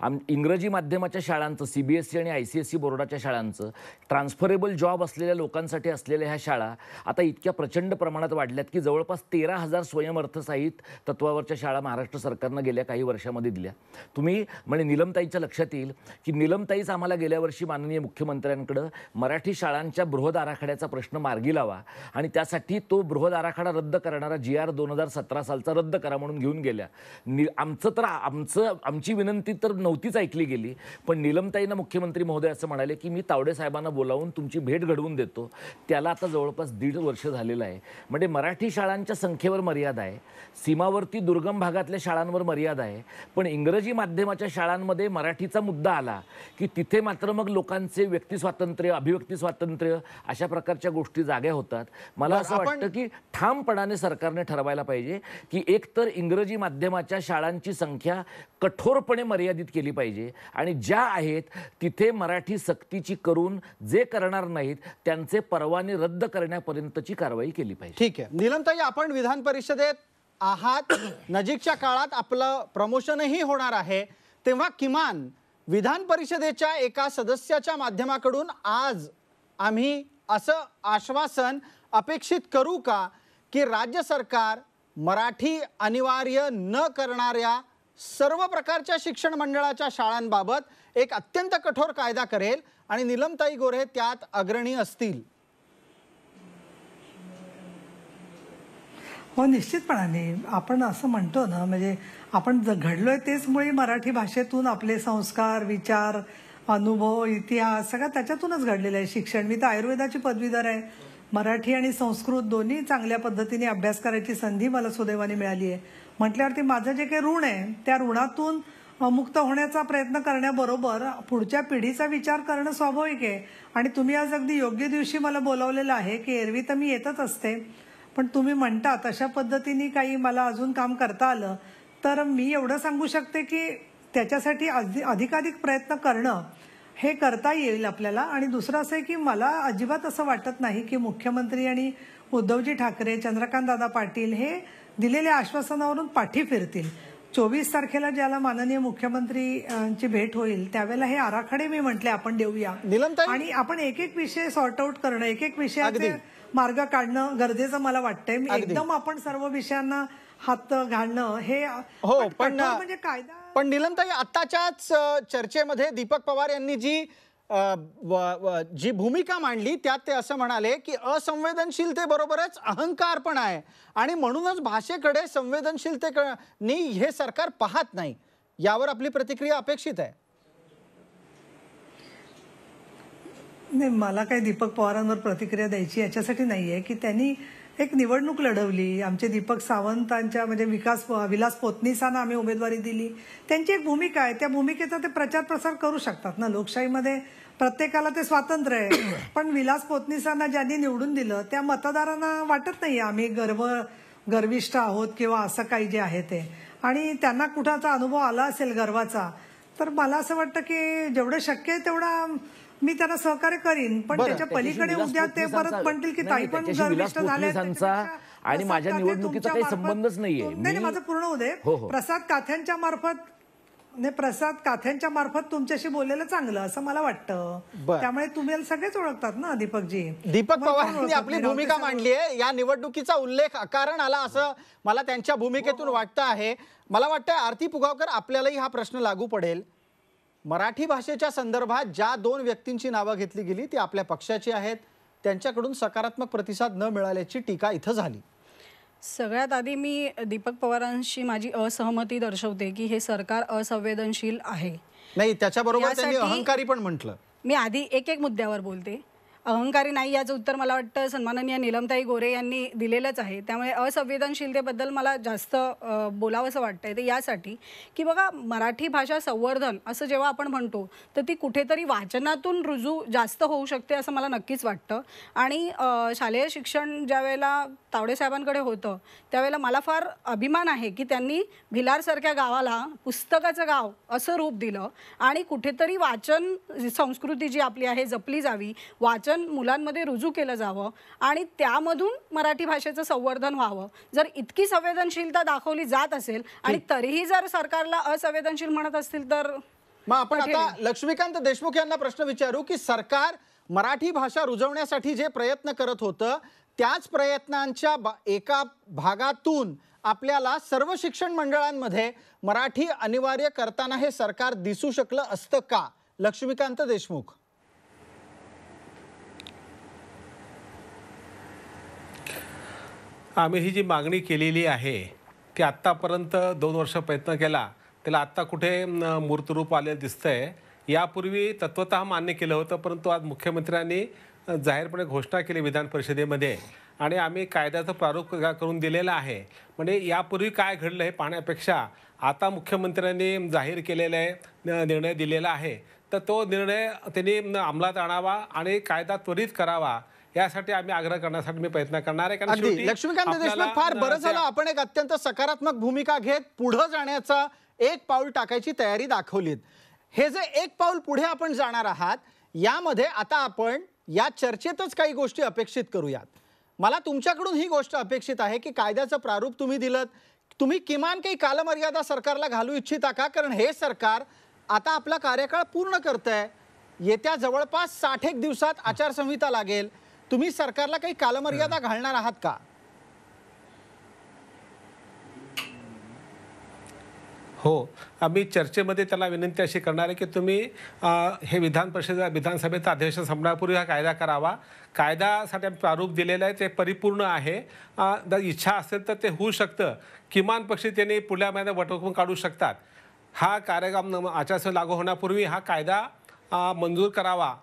आम इंग्रजी माध्यमाच्या शाळांचं सी बी एस सी आणि आय सी एस सी बोर्डाच्या शाळांचं ट्रान्सफरेबल जॉब असलेल्या लोकांसाठी असलेल्या ह्या शाळा आता इतक्या प्रचंड प्रमाणात वाढल्यात की जवळपास तेरा हजार स्वयंअर्थसाहित तत्वावरच्या शाळा महाराष्ट्र सरकारनं गेल्या काही वर्षामध्ये दिल्या तुम्ही म्हणजे निलमताईच्या लक्षात येईल की निलमताईच आम्हाला गेल्या वर्षी माननीय मुख्यमंत्र्यांकडं मराठी शाळांच्या बृहद आराखड्याचा प्रश्न मार्गी लावा आणि त्यासाठी तो बृहद आराखडा रद्द करणारा जी आर दोन हजार सतरा सालचा रद्द करा म्हणून घेऊन गेल्या नि आमचं तर आमचं आमची विनंती तर नव्हतीच ऐकली गेली पण निलमताईंना मुख्यमंत्री महोदय असं म्हणाले की मी तावडे साहेबांना बोलावून तुमची भेट घडवून देतो त्याला आता जवळपास दीड वर्ष झालेलं आहे म्हणजे मराठी शाळांच्या संख्येवर मर्यादा आहे सीमावर्ती दुर्गम भागातल्या शाळांवर मर्यादा आहे पण इंग्रजी माध्यमाच्या शाळांमध्ये मराठीचा मुद्दा आला की तिथे मात्र मग लोकांचे व्यक्ती स्वातंत्र्य अभिव्यक्ती स्वातंत्र्य अशा प्रकारच्या गोष्टी जाग्या होतात मला असं वाटतं की ठामपणाने सरकारने ठरवायला पाहिजे की एकतर इंग्रजी माध्यमाच्या शाळांची संख्या कठोरपणे मर्यादित केली पाहिजे आणि ज्या आहेत तिथे मराठी सक्तीची करून जे करणार नाहीत त्यांचे परवाने रद्द करण्यापर्यंतची कारवाई केली पाहिजे ठीक आहे निलमताई आपण विधान परिषदेत आहात नजीकच्या काळात आपलं प्रमोशनही होणार आहे तेव्हा किमान विधान परिषदेच्या एका सदस्याच्या माध्यमाकडून आज आम्ही असं आश्वासन अपेक्षित करू का की राज्य सरकार मराठी अनिवार्य न करणाऱ्या सर्व प्रकारच्या शिक्षण मंडळाच्या शाळांबाबत एक अत्यंत कठोर कायदा करेल आणि निलमताई गोरे त्यात अग्रणी असतील हो निश्चितपणाने आपण असं म्हणतो ना म्हणजे आपण घडलोय तेच मुळे मराठी भाषेतून आपले संस्कार विचार अनुभव इतिहास सगळा त्याच्यातूनच घडलेलं आहे शिक्षण मी तर आयुर्वेदाची पदवीधर आहे मराठी आणि संस्कृत दोन्ही चांगल्या पद्धतीने अभ्यास करायची संधी मला सुदैवाने मिळाली आहे म्हटल्यावरती माझं जे काही ऋण आहे त्या ऋणातून मुक्त होण्याचा प्रयत्न करण्याबरोबर पुढच्या पिढीचा विचार करणं स्वाभाविक आहे आणि तुम्ही आज अगदी योग्य दिवशी मला बोलावलेलं आहे की एरवी तर मी येतच असते पण तुम्ही म्हणता तशा पद्धतीने काही मला अजून काम करता आलं तर मी एवढं सांगू शकते की त्याच्यासाठी अधिकाधिक प्रयत्न करणं हे करता येईल आपल्याला आणि दुसरं असं आहे की मला अजिबात असं वाटत नाही की मुख्यमंत्री आणि उद्धवजी ठाकरे दादा पाटील हे दिलेल्या आश्वासनावरून पाठी फिरतील चोवीस तारखेला ज्याला माननीय मुख्यमंत्रीची भेट होईल त्यावेळेला हे आराखडे मी म्हटले आपण देऊया आणि आपण एक एक विषय सॉर्ट आउट करणं एक एक विषयाचे मार्ग काढणं गरजेचं मला वाटतंय एकदम आपण सर्व विषयांना हात घालणं हे हो पण म्हणजे कायदा पण निलमताई आताच्याच चर्चेमध्ये दीपक पवार यांनी जी जी भूमिका मांडली त्यात ते असं म्हणाले की असंवेदनशीलतेबरोबरच अहंकार पण आहे आणि म्हणूनच भाषेकडे संवेदनशीलते हे सरकार पाहत नाही यावर आपली प्रतिक्रिया अपेक्षित आहे नाही मला काही दीपक पवारांवर प्रतिक्रिया द्यायची याच्यासाठी नाही आहे की त्यांनी एक निवडणूक लढवली आमचे दीपक सावंतांच्या म्हणजे विकास विलास पोतनीसांना आम्ही उमेदवारी दिली त्यांची एक भूमिका आहे त्या भूमिकेचा ते प्रचार प्रसार करू शकतात ना लोकशाहीमध्ये प्रत्येकाला ते स्वातंत्र्य आहे <coughs> पण विलास पोतनीसांना ज्यांनी निवडून दिलं त्या मतदारांना वाटत नाही आम्ही गर्व गर्विष्ठ आहोत किंवा असं काही जे आहे ते आणि त्यांना कुठाचा अनुभव आला असेल गर्वाचा तर मला असं वाटतं की जेवढं शक्य आहे तेवढा मी त्यांना सहकार्य करीन पण त्याच्या पलीकडे उद्या ते परत म्हणतील की ताई पण गर्विष्ट झाले आणि माझ्या निवडणुकीचा काही संबंधच नाहीये माझं पूर्ण उदय हो, हो. प्रसाद काथ्यांच्या मार्फत प्रसाद काथ्यांच्या मार्फत तुमच्याशी बोललेलं चांगलं असं मला वाटतं त्यामुळे तुम्ही सगळेच ओळखतात ना दीपकजी दीपक पवार यांनी आपली म्हणजे भूमिका मांडली आहे या निवडणुकीचा उल्लेख कारण आला असं मला त्यांच्या भूमिकेतून हो, वाटतं आहे मला वाटतं आरती पुगावकर आपल्यालाही हा प्रश्न लागू पडेल मराठी भाषेच्या संदर्भात ज्या दोन व्यक्तींची नावं घेतली गेली ती आपल्या पक्षाची आहेत त्यांच्याकडून सकारात्मक प्रतिसाद न मिळाल्याची टीका इथं झाली सगळ्यात आधी मी दीपक पवारांशी माझी असहमती दर्शवते की हे सरकार असंवेदनशील आहे नाही त्याच्याबरोबर त्यांनी अहंकारी पण म्हटलं मी आधी एक एक मुद्द्यावर बोलते अहंकारी नाही याचं उत्तर मला वाटतं सन्माननीय निलमताई गोरे यांनी दिलेलंच आहे त्यामुळे असंवेदनशीलतेबद्दल मला जास्त बोलावंसं वाटतं ते यासाठी की बघा मराठी भाषा संवर्धन असं जेव्हा आपण म्हणतो तर ती कुठेतरी वाचनातून रुजू जास्त होऊ शकते असं मला नक्कीच वाटतं आणि शालेय शिक्षण ज्या वेळेला तावडेसाहेबांकडे होतं त्यावेळेला मला फार अभिमान आहे की त्यांनी भिलारसारख्या गावाला पुस्तकाचं गाव असं रूप दिलं आणि कुठेतरी वाचन संस्कृती जी आपली आहे जपली जावी वाचन मुलांमध्ये रुजू केलं जावं आणि त्यामधून मराठी भाषेचं संवर्धन व्हावं जर इतकी संवेदनशीलता दाखवली जात असेल आणि तरीही जर सरकारला असंवेदनशील म्हणत असतील तर मग आपण आता लक्ष्मीकांत देशमुख यांना प्रश्न विचारू की सरकार मराठी भाषा रुजवण्यासाठी जे प्रयत्न करत होतं त्याच प्रयत्नांच्या एका भागातून आपल्याला सर्व शिक्षण मंडळांमध्ये मराठी अनिवार्य करताना हे सरकार दिसू शकलं असतं का लक्ष्मीकांत देशमुख आम्ही ही जी मागणी केलेली आहे ती आत्तापर्यंत दोन वर्ष प्रयत्न केला त्याला आत्ता कुठे मूर्तरूप आलेलं दिसतं आहे यापूर्वी तत्वत मान्य केलं होतं परंतु आज मुख्यमंत्र्यांनी जाहीरपणे घोषणा केली विधान परिषदेमध्ये आणि आम्ही कायद्याचं प्रारूप करून दिलेलं आहे म्हणजे यापूर्वी काय घडलं हे पाहण्यापेक्षा आता मुख्यमंत्र्यांनी जाहीर केलेलं आहे निर्णय दिलेला आहे तर तो निर्णय त्यांनी अंमलात आणावा आणि कायदा त्वरित करावा यासाठी आम्ही आग्रह करण्यासाठी मी प्रयत्न करणार आहे कारण लक्ष्मीकांत देशमुख फार बरं झालं आपण एक अत्यंत सकारात्मक भूमिका घेत पुढे जाण्याचा एक पाऊल टाकायची तयारी दाखवलीत हे जे एक पाऊल पुढे आपण जाणार आहात यामध्ये आता आपण या चर्चेतच काही गोष्टी अपेक्षित करूयात मला तुमच्याकडून ही गोष्ट अपेक्षित आहे की कायद्याचं प्रारूप तुम्ही दिलं तुम्ही किमान काही कालमर्यादा सरकारला घालू इच्छिता का कारण हे सरकार आता आपला कार्यकाळ पूर्ण करत आहे येत्या जवळपास साठ एक दिवसात आचारसंहिता लागेल तुम्ही सरकारला काही कालमर्यादा घालणार आहात का हो आम्ही चर्चेमध्ये त्याला विनंती अशी करणार आहे की तुम्ही हे विधान परिषद विधानसभेचं अधिवेशन संपण्यापूर्वी हा कायदा करावा कायद्यासाठी आम्ही प्रारूप दिलेलं आहे ते परिपूर्ण आहे जर इच्छा असेल तर ते होऊ शकतं किमान पक्षी त्यांनी पुढल्या महिन्यात वटवकून काढू शकतात हा कार्यक्रम आचारसंहिता लागू होण्यापूर्वी हा कायदा मंजूर करावा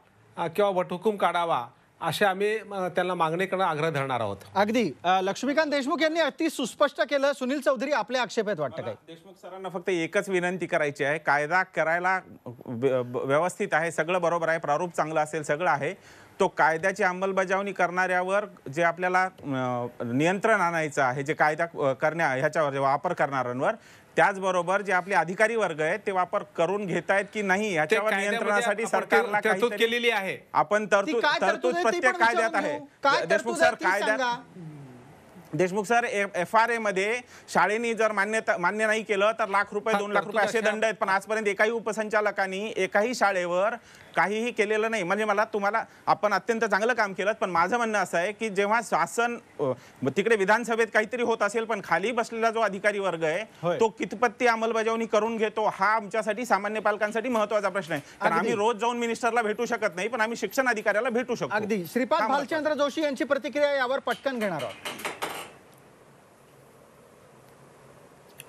किंवा वटहुकूम काढावा असे आम्ही त्यांना मागणीकडे आग्रह धरणार आहोत अगदी लक्ष्मीकांत देशमुख यांनी अति सुस्पष्ट केलं सुनील चौधरी आपले आक्षेप आहेत वाटतं काय देशमुख सरांना फक्त एकच विनंती करायची आहे कायदा करायला व्यवस्थित आहे सगळं बरोबर आहे प्रारूप चांगलं असेल सगळं आहे तो कायद्याची अंमलबजावणी करणाऱ्यावर जे आपल्याला नियंत्रण आणायचं आहे जे कायदा करण्या ह्याच्यावर जे वापर करणाऱ्यांवर त्याचबरोबर जे आपले अधिकारी वर्ग आहेत ते वापर करून घेत आहेत की नाही याच्यावर नियंत्रणासाठी सरकारला तरतूद केलेली आहे आपण तरतूद तरतूद प्रत्येक कायद्यात आहे देशमुख सर कायद्यात देशमुख सर एफ आर मध्ये शाळेने जर मान्यता मान्य नाही केलं तर लाख रुपये दोन लाख रुपये असे दंड आहेत पण आजपर्यंत एकाही उपसंचालकांनी एकाही शाळेवर काहीही केलेलं नाही म्हणजे मला तुम्हाला आपण अत्यंत चांगलं काम केलं पण माझं म्हणणं असं आहे की जेव्हा शासन तिकडे विधानसभेत काहीतरी होत असेल पण खाली बसलेला जो अधिकारी वर्ग आहे तो कितपत्ती अंमलबजावणी करून घेतो हा आमच्यासाठी सामान्य पालकांसाठी महत्वाचा प्रश्न आहे कारण आम्ही रोज जाऊन मिनिस्टरला भेटू शकत नाही पण आम्ही शिक्षण अधिकाऱ्याला भेटू शकतो अगदी श्रीपाद भालचंद्र जोशी यांची प्रतिक्रिया यावर पटकन घेणार आहोत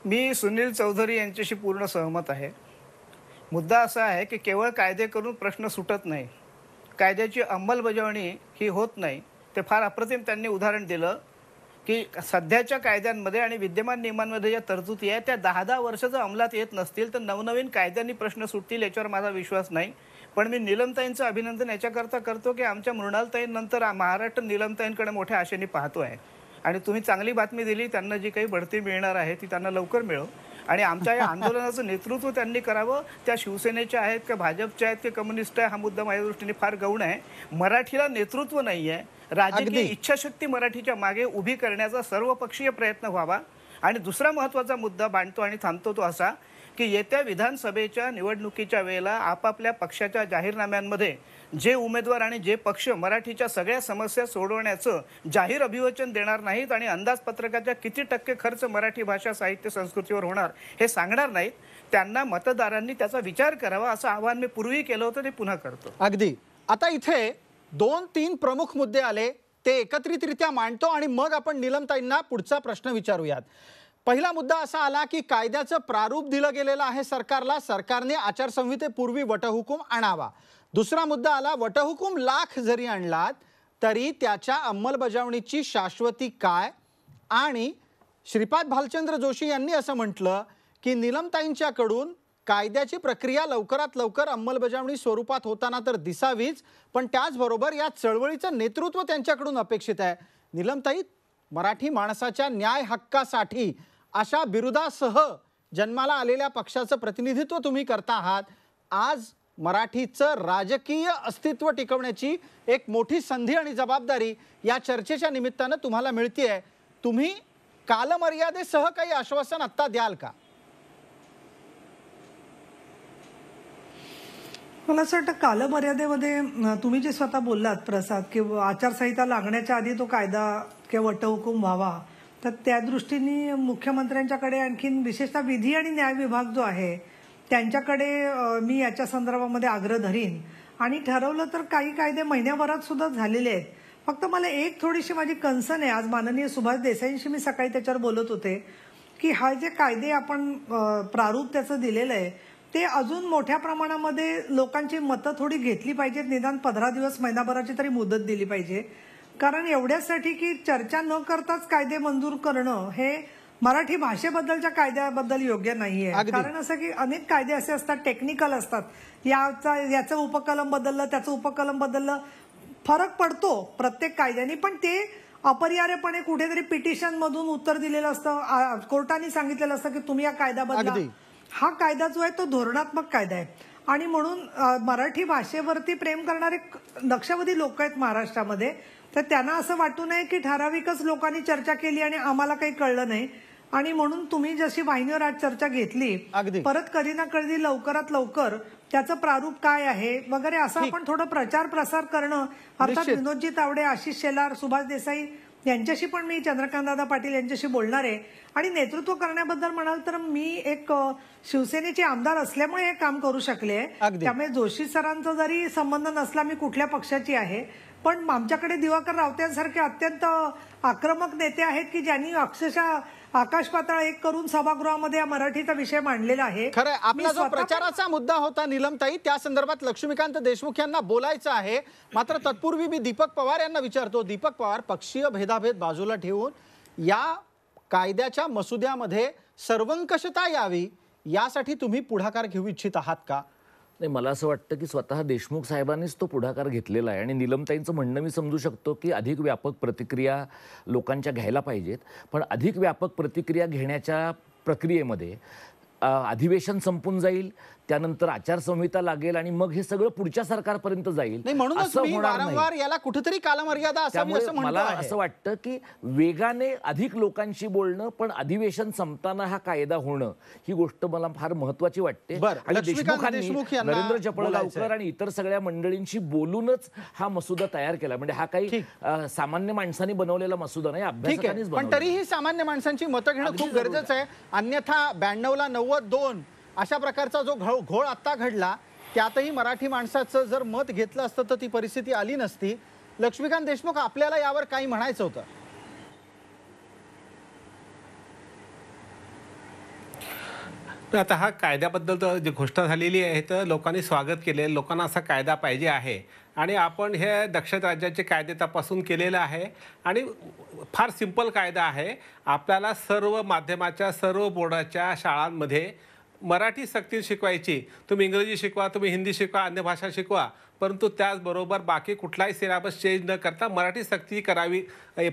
मी सुनील चौधरी यांच्याशी पूर्ण सहमत आहे मुद्दा असा आहे की केवळ कायदे करून प्रश्न सुटत नाही कायद्याची अंमलबजावणी ही होत नाही ते फार अप्रतिम त्यांनी उदाहरण दिलं की सध्याच्या कायद्यांमध्ये आणि विद्यमान नियमांमध्ये ज्या तरतुदी आहेत त्या दहा दहा वर्ष जर अंमलात येत नसतील तर नवनवीन कायद्यांनी प्रश्न सुटतील याच्यावर माझा विश्वास नाही पण मी निलमताईंचं अभिनंदन याच्याकरता करतो की आमच्या मृणालताईंनंतर महाराष्ट्र निलमताईंकडे मोठ्या आशेने पाहतो आहे आणि तुम्ही चांगली बातमी दिली त्यांना जी काही बढती मिळणार आहे ती त्यांना लवकर मिळव आणि आमच्या या <laughs> आंदोलनाचं नेतृत्व त्यांनी करावं त्या शिवसेनेच्या आहेत का भाजपच्या आहेत की कम्युनिस्ट आहे हा मुद्दा माझ्या दृष्टीने फार गौण आहे मराठीला नेतृत्व नाही आहे राजकीय इच्छाशक्ती मराठीच्या मागे उभी करण्याचा सर्वपक्षीय प्रयत्न व्हावा आणि दुसरा महत्वाचा मुद्दा बांधतो आणि थांबतो तो असा की येत्या विधानसभेच्या निवडणुकीच्या वेळेला आपापल्या पक्षाच्या जाहीरनाम्यांमध्ये जे उमेदवार आणि जे पक्ष मराठीच्या सगळ्या समस्या सोडवण्याचं जाहीर अभिवचन देणार नाहीत आणि अंदाजपत्रकाच्या किती टक्के खर्च मराठी भाषा साहित्य संस्कृतीवर होणार हे सांगणार नाहीत त्यांना मतदारांनी त्याचा विचार करावा असं आवाहन मी पूर्वी केलं होतं ते पुन्हा करतो अगदी आता इथे दोन तीन प्रमुख मुद्दे आले ते एकत्रितरित्या मांडतो आणि मग आपण निलमताईंना पुढचा प्रश्न विचारूयात पहिला मुद्दा असा आला की कायद्याचं प्रारूप दिलं गेलेलं आहे सरकारला सरकारने आचारसंहितेपूर्वी वटहुकूम आणावा दुसरा मुद्दा आला वटहुकूम लाख जरी आणलात तरी त्याच्या अंमलबजावणीची शाश्वती काय आणि श्रीपाद भालचंद्र जोशी यांनी असं म्हटलं की निलमताईंच्याकडून कायद्याची प्रक्रिया लवकरात लवकर अंमलबजावणी स्वरूपात होताना तर दिसावीच पण त्याचबरोबर या चळवळीचं नेतृत्व त्यांच्याकडून अपेक्षित आहे निलमताई मराठी माणसाच्या न्याय हक्कासाठी अशा बिरुदासह जन्माला आलेल्या पक्षाचं प्रतिनिधित्व तुम्ही करता आहात आज मराठीचं राजकीय अस्तित्व टिकवण्याची एक मोठी संधी आणि जबाबदारी या चर्चेच्या निमित्तानं तुम्हाला मिळते आहे तुम्ही कालमर्यादेसह काही आश्वासन आत्ता द्याल का मला असं वाटतं कालमर्यादेमध्ये तुम्ही जे स्वतः बोललात प्रसाद कि आचारसंहिता लागण्याच्या आधी तो कायदा किंवा वटहुकूम व्हावा तर त्या दृष्टीने मुख्यमंत्र्यांच्याकडे आणखीन विशेषतः विधी आणि न्याय विभाग जो आहे त्यांच्याकडे मी याच्या संदर्भामध्ये आग्रह धरीन आणि ठरवलं तर काही कायदे महिन्याभरात सुद्धा झालेले आहेत फक्त मला एक थोडीशी माझी कन्सर्न आहे आज माननीय सुभाष देसाईंशी मी सकाळी त्याच्यावर बोलत होते की हा जे कायदे आपण प्रारूप त्याचं दिलेलं आहे ते अजून मोठ्या प्रमाणामध्ये लोकांची मतं थोडी घेतली पाहिजेत निदान पंधरा दिवस महिनाभराची तरी मुदत दिली पाहिजे कारण एवढ्यासाठी की चर्चा न करताच कायदे मंजूर करणं हे मराठी भाषेबद्दलच्या कायद्याबद्दल योग्य नाहीये कारण असं की अनेक कायदे असे असतात टेक्निकल असतात याचा याचं उपकलम बदललं त्याचं उपकलम बदललं फरक पडतो प्रत्येक कायद्याने पण ते अपरिहार्यपणे कुठेतरी पिटिशन मधून उत्तर दिलेलं असतं कोर्टाने सांगितलेलं असतं की तुम्ही या कायदा बदला हा कायदा जो आहे तो धोरणात्मक कायदा आहे आणि म्हणून मराठी भाषेवरती प्रेम करणारे लक्षावधी लोक आहेत महाराष्ट्रामध्ये तर त्यांना असं वाटू नये की ठराविकच लोकांनी चर्चा केली आणि आम्हाला काही कळलं नाही आणि म्हणून तुम्ही जशी वाहिनीवर आज चर्चा घेतली परत कधी ना कधी लवकरात लवकर त्याचं प्रारूप काय आहे वगैरे असं आपण थोडं प्रचार प्रसार करणं अर्थात विनोदजी तावडे आशिष शेलार सुभाष देसाई यांच्याशी पण मी चंद्रकांत दादा पाटील यांच्याशी बोलणार आहे आणि नेतृत्व करण्याबद्दल म्हणाल तर मी एक शिवसेनेचे आमदार असल्यामुळे हे काम करू शकले त्यामुळे जोशी सरांचा जरी संबंध नसला मी कुठल्या पक्षाची आहे पण आमच्याकडे दिवाकर रावत्यांसारखे अत्यंत आक्रमक नेते आहेत की ज्यांनी अक्षरशः आकाश पातळ एक करून सभागृहामध्ये या मराठीचा विषय मांडलेला आहे खरं आपला जो प्रचाराचा मुद्दा होता निलमताई त्या संदर्भात लक्ष्मीकांत देशमुख यांना बोलायचं आहे मात्र तत्पूर्वी मी दीपक पवार यांना विचारतो दीपक पवार पक्षीय भेदाभेद बाजूला ठेवून या कायद्याच्या मसुद्यामध्ये सर्वंकषता यावी यासाठी तुम्ही पुढाकार घेऊ इच्छित आहात का नाही मला असं वाटतं की स्वतः देशमुख साहेबांनीच तो पुढाकार घेतलेला आहे आणि निलमताईंचं म्हणणं मी समजू शकतो की अधिक व्यापक प्रतिक्रिया लोकांच्या घ्यायला पाहिजेत पण अधिक व्यापक प्रतिक्रिया घेण्याच्या प्रक्रियेमध्ये अधिवेशन संपून जाईल त्यानंतर आचारसंहिता लागेल आणि मग हे सगळं पुढच्या सरकारपर्यंत जाईल म्हणून याला कुठेतरी कालमर्यादा मला असं वाटतं की वेगाने अधिक लोकांशी बोलणं पण अधिवेशन संपताना हा कायदा होणं ही गोष्ट मला फार महत्वाची वाटते नरेंद्र चपळगावकर आणि इतर सगळ्या मंडळींशी बोलूनच हा मसुदा तयार केला म्हणजे हा काही सामान्य माणसांनी बनवलेला मसुदा नाही अभ्यास पण तरीही सामान्य माणसांची मतं घेणं खूप गरजेचं आहे अन्यथा ब्याण्णवला नव्वद दोन अशा प्रकारचा जो घळ घोळ आत्ता घडला त्यातही मराठी माणसाचं जर मत घेतलं असतं तर ती परिस्थिती आली नसती लक्ष्मीकांत देशमुख आपल्याला यावर काही म्हणायचं होतं आता हा कायद्याबद्दल तर जी घोषणा झालेली आहे तर लोकांनी स्वागत केले लोकांना असा कायदा पाहिजे आहे आणि आपण हे दक्षिण राज्याचे कायदे तपासून केलेलं आहे आणि फार सिंपल कायदा आहे आपल्याला सर्व माध्यमाच्या सर्व बोर्डाच्या शाळांमध्ये मराठी सक्ती शिकवायची तुम्ही इंग्रजी शिकवा तुम्ही हिंदी शिकवा अन्य भाषा शिकवा परंतु त्याचबरोबर बाकी कुठलाही सिलेबस चेंज न करता मराठी सक्ती करावी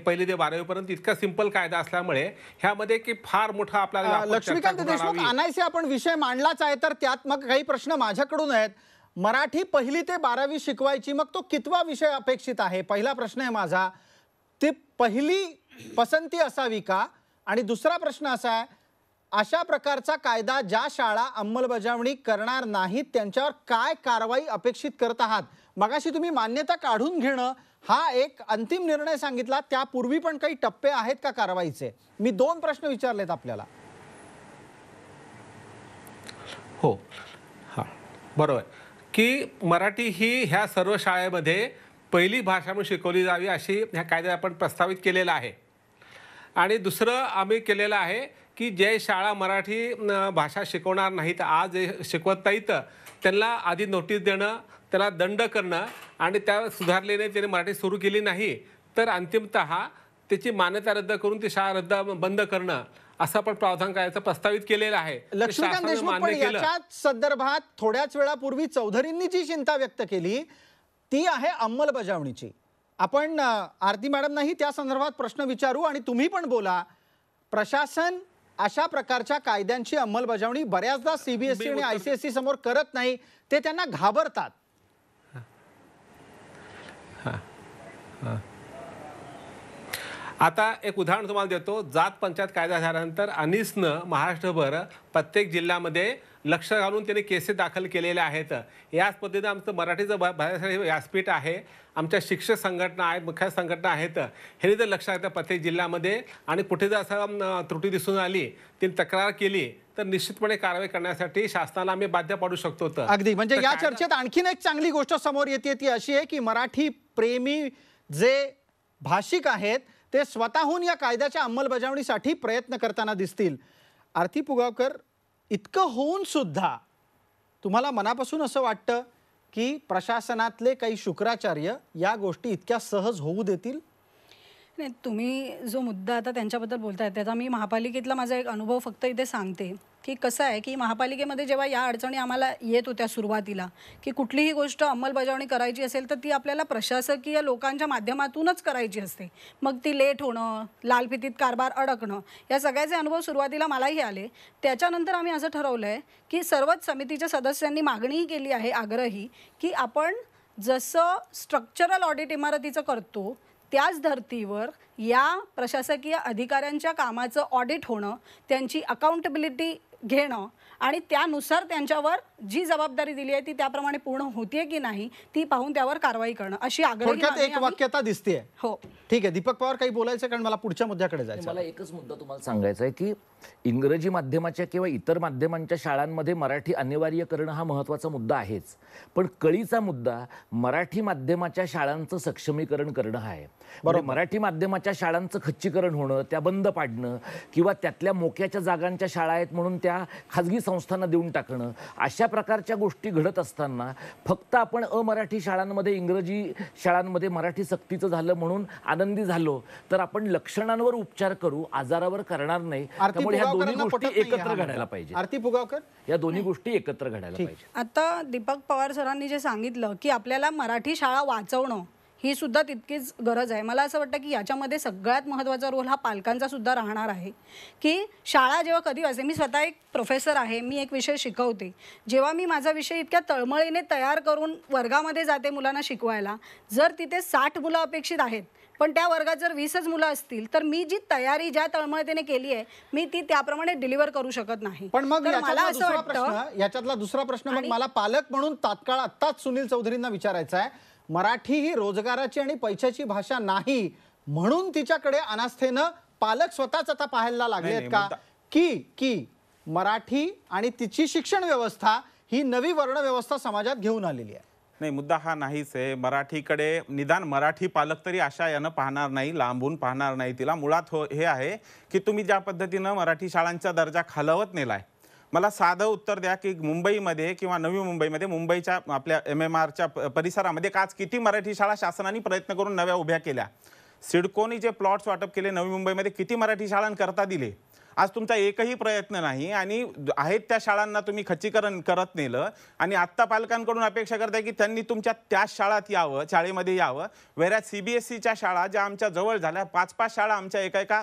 पहिली ते बारावीपर्यंत इतका सिंपल कायदा असल्यामुळे ह्यामध्ये की फार मोठा आपल्याला लक्ष्मीकांत देशमुख आणायचे आपण विषय मांडलाच आहे तर त्यात मग काही प्रश्न माझ्याकडून आहेत मराठी पहिली ते बारावी शिकवायची मग तो कितवा विषय अपेक्षित आहे पहिला प्रश्न आहे माझा ते पहिली पसंती असावी का आणि दुसरा प्रश्न असा आहे अशा प्रकारचा कायदा ज्या शाळा अंमलबजावणी करणार नाहीत त्यांच्यावर काय कारवाई अपेक्षित करत आहात मगाशी तुम्ही मान्यता काढून घेणं हा एक अंतिम निर्णय सांगितला त्यापूर्वी पण काही टप्पे आहेत का कारवाईचे मी दोन प्रश्न विचारलेत आपल्याला हो हा बरोबर की मराठी ही ह्या सर्व शाळेमध्ये पहिली भाषा म्हणून शिकवली जावी अशी ह्या कायद्यात आपण प्रस्तावित केलेला आहे आणि दुसरं आम्ही केलेलं आहे की जे शाळा मराठी भाषा शिकवणार नाहीत आज शिकवत नाहीत त्यांना आधी नोटीस देणं त्याला दंड करणं आणि त्या सुधारलेने त्याने मराठी सुरू केली नाही तर अंतिमत त्याची मान्यता रद्द करून ती शाळा रद्द बंद करणं असं पण प्रावधान करायचं प्रस्तावित केलेलं आहे लक्ष्मीकांत देशमुख याच्याच संदर्भात थोड्याच वेळापूर्वी चौधरींनी जी चिंता व्यक्त केली ती आहे अंमलबजावणीची आपण आरती मॅडम नाही त्या संदर्भात प्रश्न विचारू आणि तुम्ही पण बोला प्रशासन अशा प्रकारच्या कायद्यांची अंमलबजावणी बऱ्याचदा सीबीएसई आणि आयसीएसई समोर करत नाही ते त्यांना घाबरतात आता एक उदाहरण तुम्हाला देतो जात पंचायत कायदा झाल्यानंतर अनिसनं महाराष्ट्रभर प्रत्येक जिल्ह्यामध्ये लक्ष घालून त्यांनी केसेस दाखल केलेल्या आहेत याच पद्धतीने आमचं मराठीचं भाषेसाठी व्यासपीठ आहे आमच्या शिक्षक संघटना आहेत मुख्य संघटना आहेत हे जर लक्षात येतं प्रत्येक जिल्ह्यामध्ये आणि कुठे जर असं त्रुटी दिसून आली त्यांनी तक्रार केली तर निश्चितपणे कारवाई करण्यासाठी शासनाला आम्ही बाध्य पाडू शकतो अगदी म्हणजे या चर्चेत आणखीन एक चांगली गोष्ट समोर येते ती अशी आहे की मराठी प्रेमी जे भाषिक आहेत ते स्वतःहून या कायद्याच्या अंमलबजावणीसाठी प्रयत्न करताना दिसतील आरती पुगावकर इतकं होऊन सुद्धा तुम्हाला मनापासून असं वाटतं की प्रशासनातले काही शुक्राचार्य या गोष्टी इतक्या सहज होऊ देतील तुम्ही जो मुद्दा आता त्यांच्याबद्दल बोलताय त्याचा मी महापालिकेतला माझा एक अनुभव फक्त इथे सांगते की कसं आहे की महापालिकेमध्ये जेव्हा या अडचणी आम्हाला येत होत्या सुरुवातीला की कुठलीही गोष्ट अंमलबजावणी करायची असेल तर ती आपल्याला प्रशासकीय लोकांच्या माध्यमातूनच करायची असते मग ती लेट होणं लालफितीत कारभार अडकणं या सगळ्याचे अनुभव सुरुवातीला मलाही आले त्याच्यानंतर आम्ही असं ठरवलं आहे की सर्वच समितीच्या सदस्यांनी मागणीही केली आहे आग्रही की आपण जसं स्ट्रक्चरल ऑडिट इमारतीचं करतो त्याच धर्तीवर या प्रशासकीय अधिकाऱ्यांच्या कामाचं ऑडिट होणं त्यांची अकाउंटेबिलिटी 芸能 आणि त्यानुसार त्यांच्यावर जी जबाबदारी दिली आहे ती त्याप्रमाणे पूर्ण होतीये की नाही ती पाहून त्यावर कारवाई करणं अशी आग्रह एक वाक्यता दिसते हो ठीक आहे दीपक पवार काही बोलायचं कारण मला पुढच्या मुद्द्याकडे जायचं मला एकच मुद्दा तुम्हाला सांगायचा आहे की इंग्रजी माध्यमाच्या किंवा इतर माध्यमांच्या शाळांमध्ये मराठी अनिवार्य करणं हा महत्वाचा मुद्दा आहेच पण कळीचा मुद्दा मराठी माध्यमाच्या शाळांचं सक्षमीकरण करणं हा आहे म्हणजे बरोबर मराठी माध्यमाच्या शाळांचं खच्चीकरण होणं त्या बंद पाडणं किंवा त्यातल्या मोक्याच्या जागांच्या शाळा आहेत म्हणून त्या खाजगी संस्थांना देऊन टाकणं अशा प्रकारच्या गोष्टी घडत असताना फक्त आपण अमराठी शाळांमध्ये इंग्रजी शाळांमध्ये मराठी सक्तीचं झालं म्हणून आनंदी झालो तर आपण लक्षणांवर उपचार करू आजारावर करणार नाही त्यामुळे ह्या दोन्ही गोष्टी एकत्र घडायला पाहिजे आरती पुगावकर या दोन्ही गोष्टी एकत्र घडायला पाहिजे आता दीपक पवार सरांनी जे सांगितलं की आपल्याला मराठी शाळा वाचवणं ही सुद्धा तितकीच गरज आहे मला असं वाटतं की याच्यामध्ये सगळ्यात महत्त्वाचा रोल हा पालकांचा सुद्धा राहणार आहे की शाळा जेव्हा कधी असे मी स्वतः एक प्रोफेसर आहे मी एक विषय शिकवते जेव्हा मी माझा विषय इतक्या तळमळीने तयार करून वर्गामध्ये जाते मुलांना शिकवायला जर तिथे साठ मुलं अपेक्षित आहेत पण त्या वर्गात जर वीसच मुलं असतील तर मी जी तयारी ज्या तळमळतेने केली आहे मी ती त्याप्रमाणे डिलिव्हर करू शकत नाही पण मग मला असं वाटतं याच्यातला दुसरा प्रश्न मग मला पालक म्हणून तात्काळ आत्ताच सुनील चौधरींना विचारायचा आहे मराठी ही रोजगाराची आणि पैशाची भाषा नाही म्हणून तिच्याकडे अनास्थेनं पालक स्वतःच आता पाहायला लागले आहेत का की की मराठी आणि तिची शिक्षण व्यवस्था ही नवी वर्णव्यवस्था समाजात घेऊन आलेली आहे नाही मुद्दा हा नाहीच आहे मराठीकडे निदान मराठी पालक तरी आशा यानं पाहणार नाही लांबून पाहणार नाही तिला मुळात हो हे आहे की तुम्ही ज्या पद्धतीनं मराठी शाळांचा दर्जा खालवत नेला मला साधं उत्तर द्या की मुंबईमध्ये किंवा नवी मुंबईमध्ये मुंबईच्या आपल्या एम एम आरच्या परिसरामध्ये काच किती मराठी शाळा शासनाने प्रयत्न करून नव्या उभ्या केल्या सिडकोनी जे प्लॉट्स वाटप केले नवी मुंबईमध्ये किती मराठी शाळांकरता दिले आज तुमचा एकही प्रयत्न नाही आणि आहेत त्या शाळांना तुम्ही खच्चीकरण करत नेलं आणि आत्ता पालकांकडून अपेक्षा करताय की त्यांनी तुमच्या त्या शाळात यावं शाळेमध्ये यावं वेऱ्या सीबीएसईच्या e शाळा ज्या आमच्या जवळ झाल्या पाच पाच शाळा आमच्या एका एका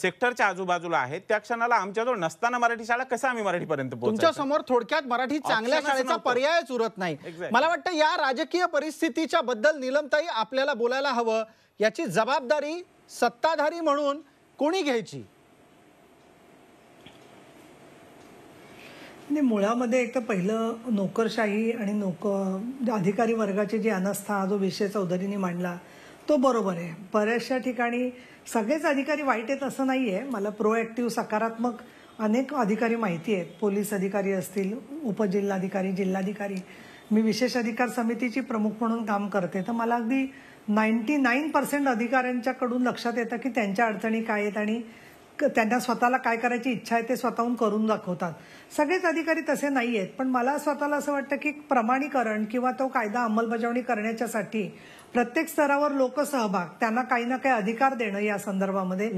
सेक्टरच्या आजूबाजूला आहेत त्या क्षणाला आमच्याजवळ नसताना मराठी शाळा कसं आम्ही मराठीपर्यंत तुमच्या समोर थोडक्यात मराठी चांगल्या शाळेचा पर्यायच उरत नाही मला वाटतं या राजकीय परिस्थितीच्या बद्दल निलमताई आपल्याला बोलायला हवं याची जबाबदारी सत्ताधारी म्हणून कोणी घ्यायची नाही मुळामध्ये एक तर पहिलं नोकरशाही आणि नोक अधिकारी वर्गाची जी अनस्था जो विषय चौधरीने मांडला तो बरोबर आहे बऱ्याचशा ठिकाणी सगळेच अधिकारी वाईट आहेत असं नाही आहे मला प्रोॲक्टिव्ह सकारात्मक अनेक अधिकारी माहिती आहेत पोलीस अधिकारी असतील उपजिल्हाधिकारी जिल्हाधिकारी मी विशेष अधिकार समितीची प्रमुख म्हणून काम करते तर मला अगदी नाईन्टी नाईन पर्सेंट अधिकाऱ्यांच्याकडून लक्षात येतं की त्यांच्या अडचणी काय आहेत आणि त्यांना स्वतःला काय करायची इच्छा आहे ते स्वतःहून करून दाखवतात सगळेच अधिकारी तसे नाही आहेत पण मला स्वतःला असं वाटतं की प्रमाणीकरण किंवा तो कायदा अंमलबजावणी करण्याच्यासाठी प्रत्येक स्तरावर लोकसहभाग त्यांना काही ना काही अधिकार देणं या संदर्भामध्ये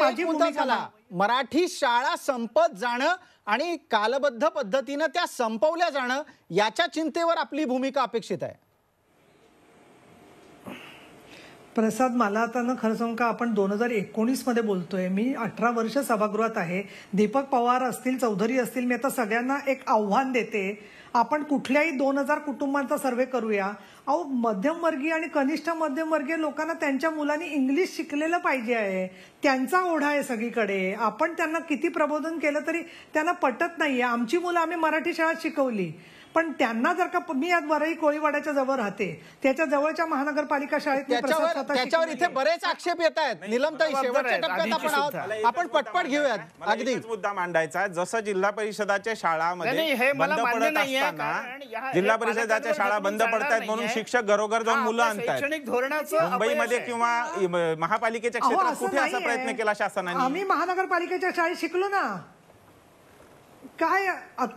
माझी झाला मराठी शाळा संपत जाणं आणि कालबद्ध पद्धतीनं त्या संपवल्या जाणं याच्या चिंतेवर आपली भूमिका अपेक्षित आहे प्रसाद मला आता ना खरं सांगू का आपण दोन हजार मध्ये बोलतोय मी अठरा वर्ष सभागृहात आहे दीपक पवार असतील चौधरी असतील मी आता सगळ्यांना एक आव्हान देते आपण कुठल्याही दोन हजार कुटुंबांचा सर्वे करूया अहो मध्यमवर्गीय आणि कनिष्ठ मध्यमवर्गीय लोकांना त्यांच्या मुलांनी इंग्लिश शिकलेलं पाहिजे आहे त्यांचा ओढा आहे सगळीकडे आपण त्यांना किती प्रबोधन केलं तरी त्यांना पटत नाहीये आमची मुलं आम्ही मराठी शाळेत शिकवली पण त्यांना जर का मी आज वरही कोळीवाड्याच्या जवळ राहते त्याच्या जवळच्या महानगरपालिका शाळेत त्याच्यावर इथे बरेच आक्षेप येत आहेत निलमताई आपण पटपट घेऊयात अगदी मुद्दा मांडायचा जसं जिल्हा परिषदाच्या शाळामध्ये बंद पडत असताना जिल्हा परिषदाच्या शाळा बंद पडतायत म्हणून शिक्षक घरोघर जाऊन मुलं आणतात धोरणाचं मुंबईमध्ये किंवा महापालिकेच्या क्षेत्रात कुठे असा प्रयत्न केला शासनाने आम्ही महानगरपालिकेच्या शाळेत शिकलो ना काय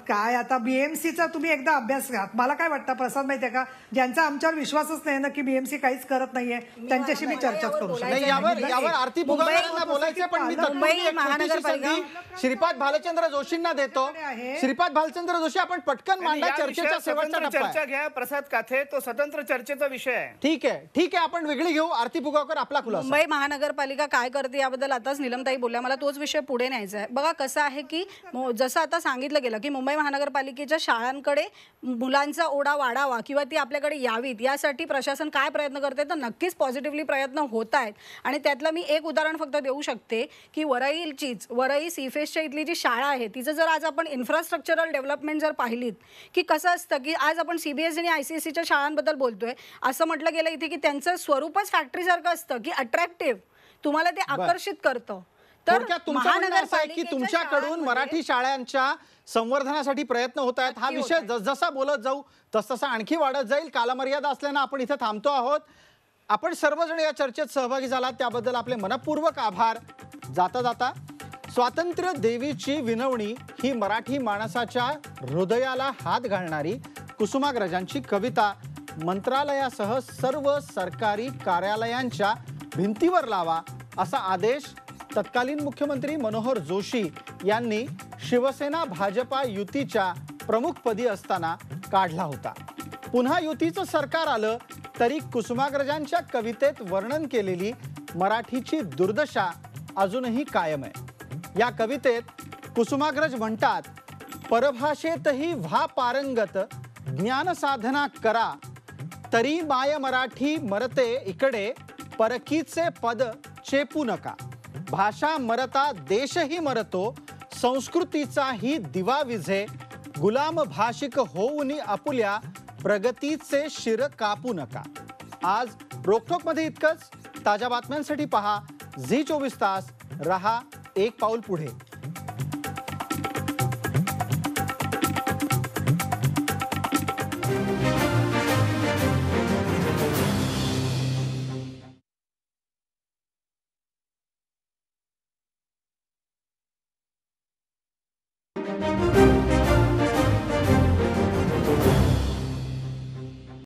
काय आता बीएमसीचा तुम्ही एकदा अभ्यास घ्या मला काय वाटतं प्रसाद माहितीये का ज्यांचा आमच्यावर विश्वासच नाही ना की बीएमसी काहीच करत नाहीये त्यांच्याशी मी चर्चा करू यावर श्रीपाद भालचंद्र जोशींना देतो श्रीपाद भालचंद्र जोशी आपण पटकन मांडा चर्चेचा शेवटचा चर्चा घ्या प्रसाद काथे तो स्वतंत्र चर्चेचा विषय आहे ठीक आहे ठीक आहे आपण वेगळी घेऊ आरती भुगावकर आपला खुलासा मुंबई महानगरपालिका काय करते याबद्दल आताच निलमताई बोलल्या मला तोच विषय पुढे न्यायचा आहे बघा कसं आहे की जसं आता सांगितलं गेलं की मुंबई महानगरपालिकेच्या शाळांकडे मुलांचा ओढा वाढावा किंवा ती आपल्याकडे यावीत यासाठी प्रशासन काय प्रयत्न करते तर नक्कीच पॉझिटिव्हली प्रयत्न होत आहेत आणि त्यातलं मी एक उदाहरण फक्त देऊ शकते की वरईलचीच वरई सीफेसच्या इथली जी शाळा आहे तिचं जर आज आपण इन्फ्रास्ट्रक्चरल डेव्हलपमेंट जर पाहिलीत की कसं असतं की आज आपण सी बी एस आणि आय सी एस सीच्या e शाळांबद्दल बोलतोय असं म्हटलं गेलं इथे की त्यांचं स्वरूपच फॅक्टरीसारखं असतं की अट्रॅक्टिव्ह तुम्हाला ते आकर्षित करतं थोडक्यात तुमचा असं आहे की तुमच्याकडून मराठी शाळांच्या संवर्धनासाठी प्रयत्न होत आहेत हा विषय जसजसा बोलत जाऊ तसतसा आणखी वाढत जाईल कालमर्यादा असल्यानं आपण इथे थांबतो आहोत आपण सर्वजण या चर्चेत सहभागी झालात त्याबद्दल आपले मनपूर्वक आभार जाता जाता स्वातंत्र्य देवीची विनवणी ही मराठी माणसाच्या हृदयाला हात घालणारी कुसुमाग्रजांची कविता मंत्रालयासह सर्व सरकारी कार्यालयांच्या भिंतीवर लावा असा आदेश तत्कालीन मुख्यमंत्री मनोहर जोशी यांनी शिवसेना भाजपा युतीच्या प्रमुखपदी असताना काढला होता पुन्हा युतीचं सरकार आलं तरी कुसुमाग्रजांच्या कवितेत वर्णन केलेली मराठीची दुर्दशा अजूनही कायम आहे या कवितेत कुसुमाग्रज म्हणतात परभाषेतही व्हा पारंगत ज्ञान साधना करा तरी माय मराठी मरते इकडे परकीचे पद चेपू नका भाषा मरता देशही मरतो संस्कृतीचाही दिवा विझे गुलाम भाषिक होऊनी आपुल्या प्रगतीचे शिर कापू नका आज रोखोकमध्ये इतकंच ताज्या बातम्यांसाठी पहा झी चोवीस तास रहा एक पाऊल पुढे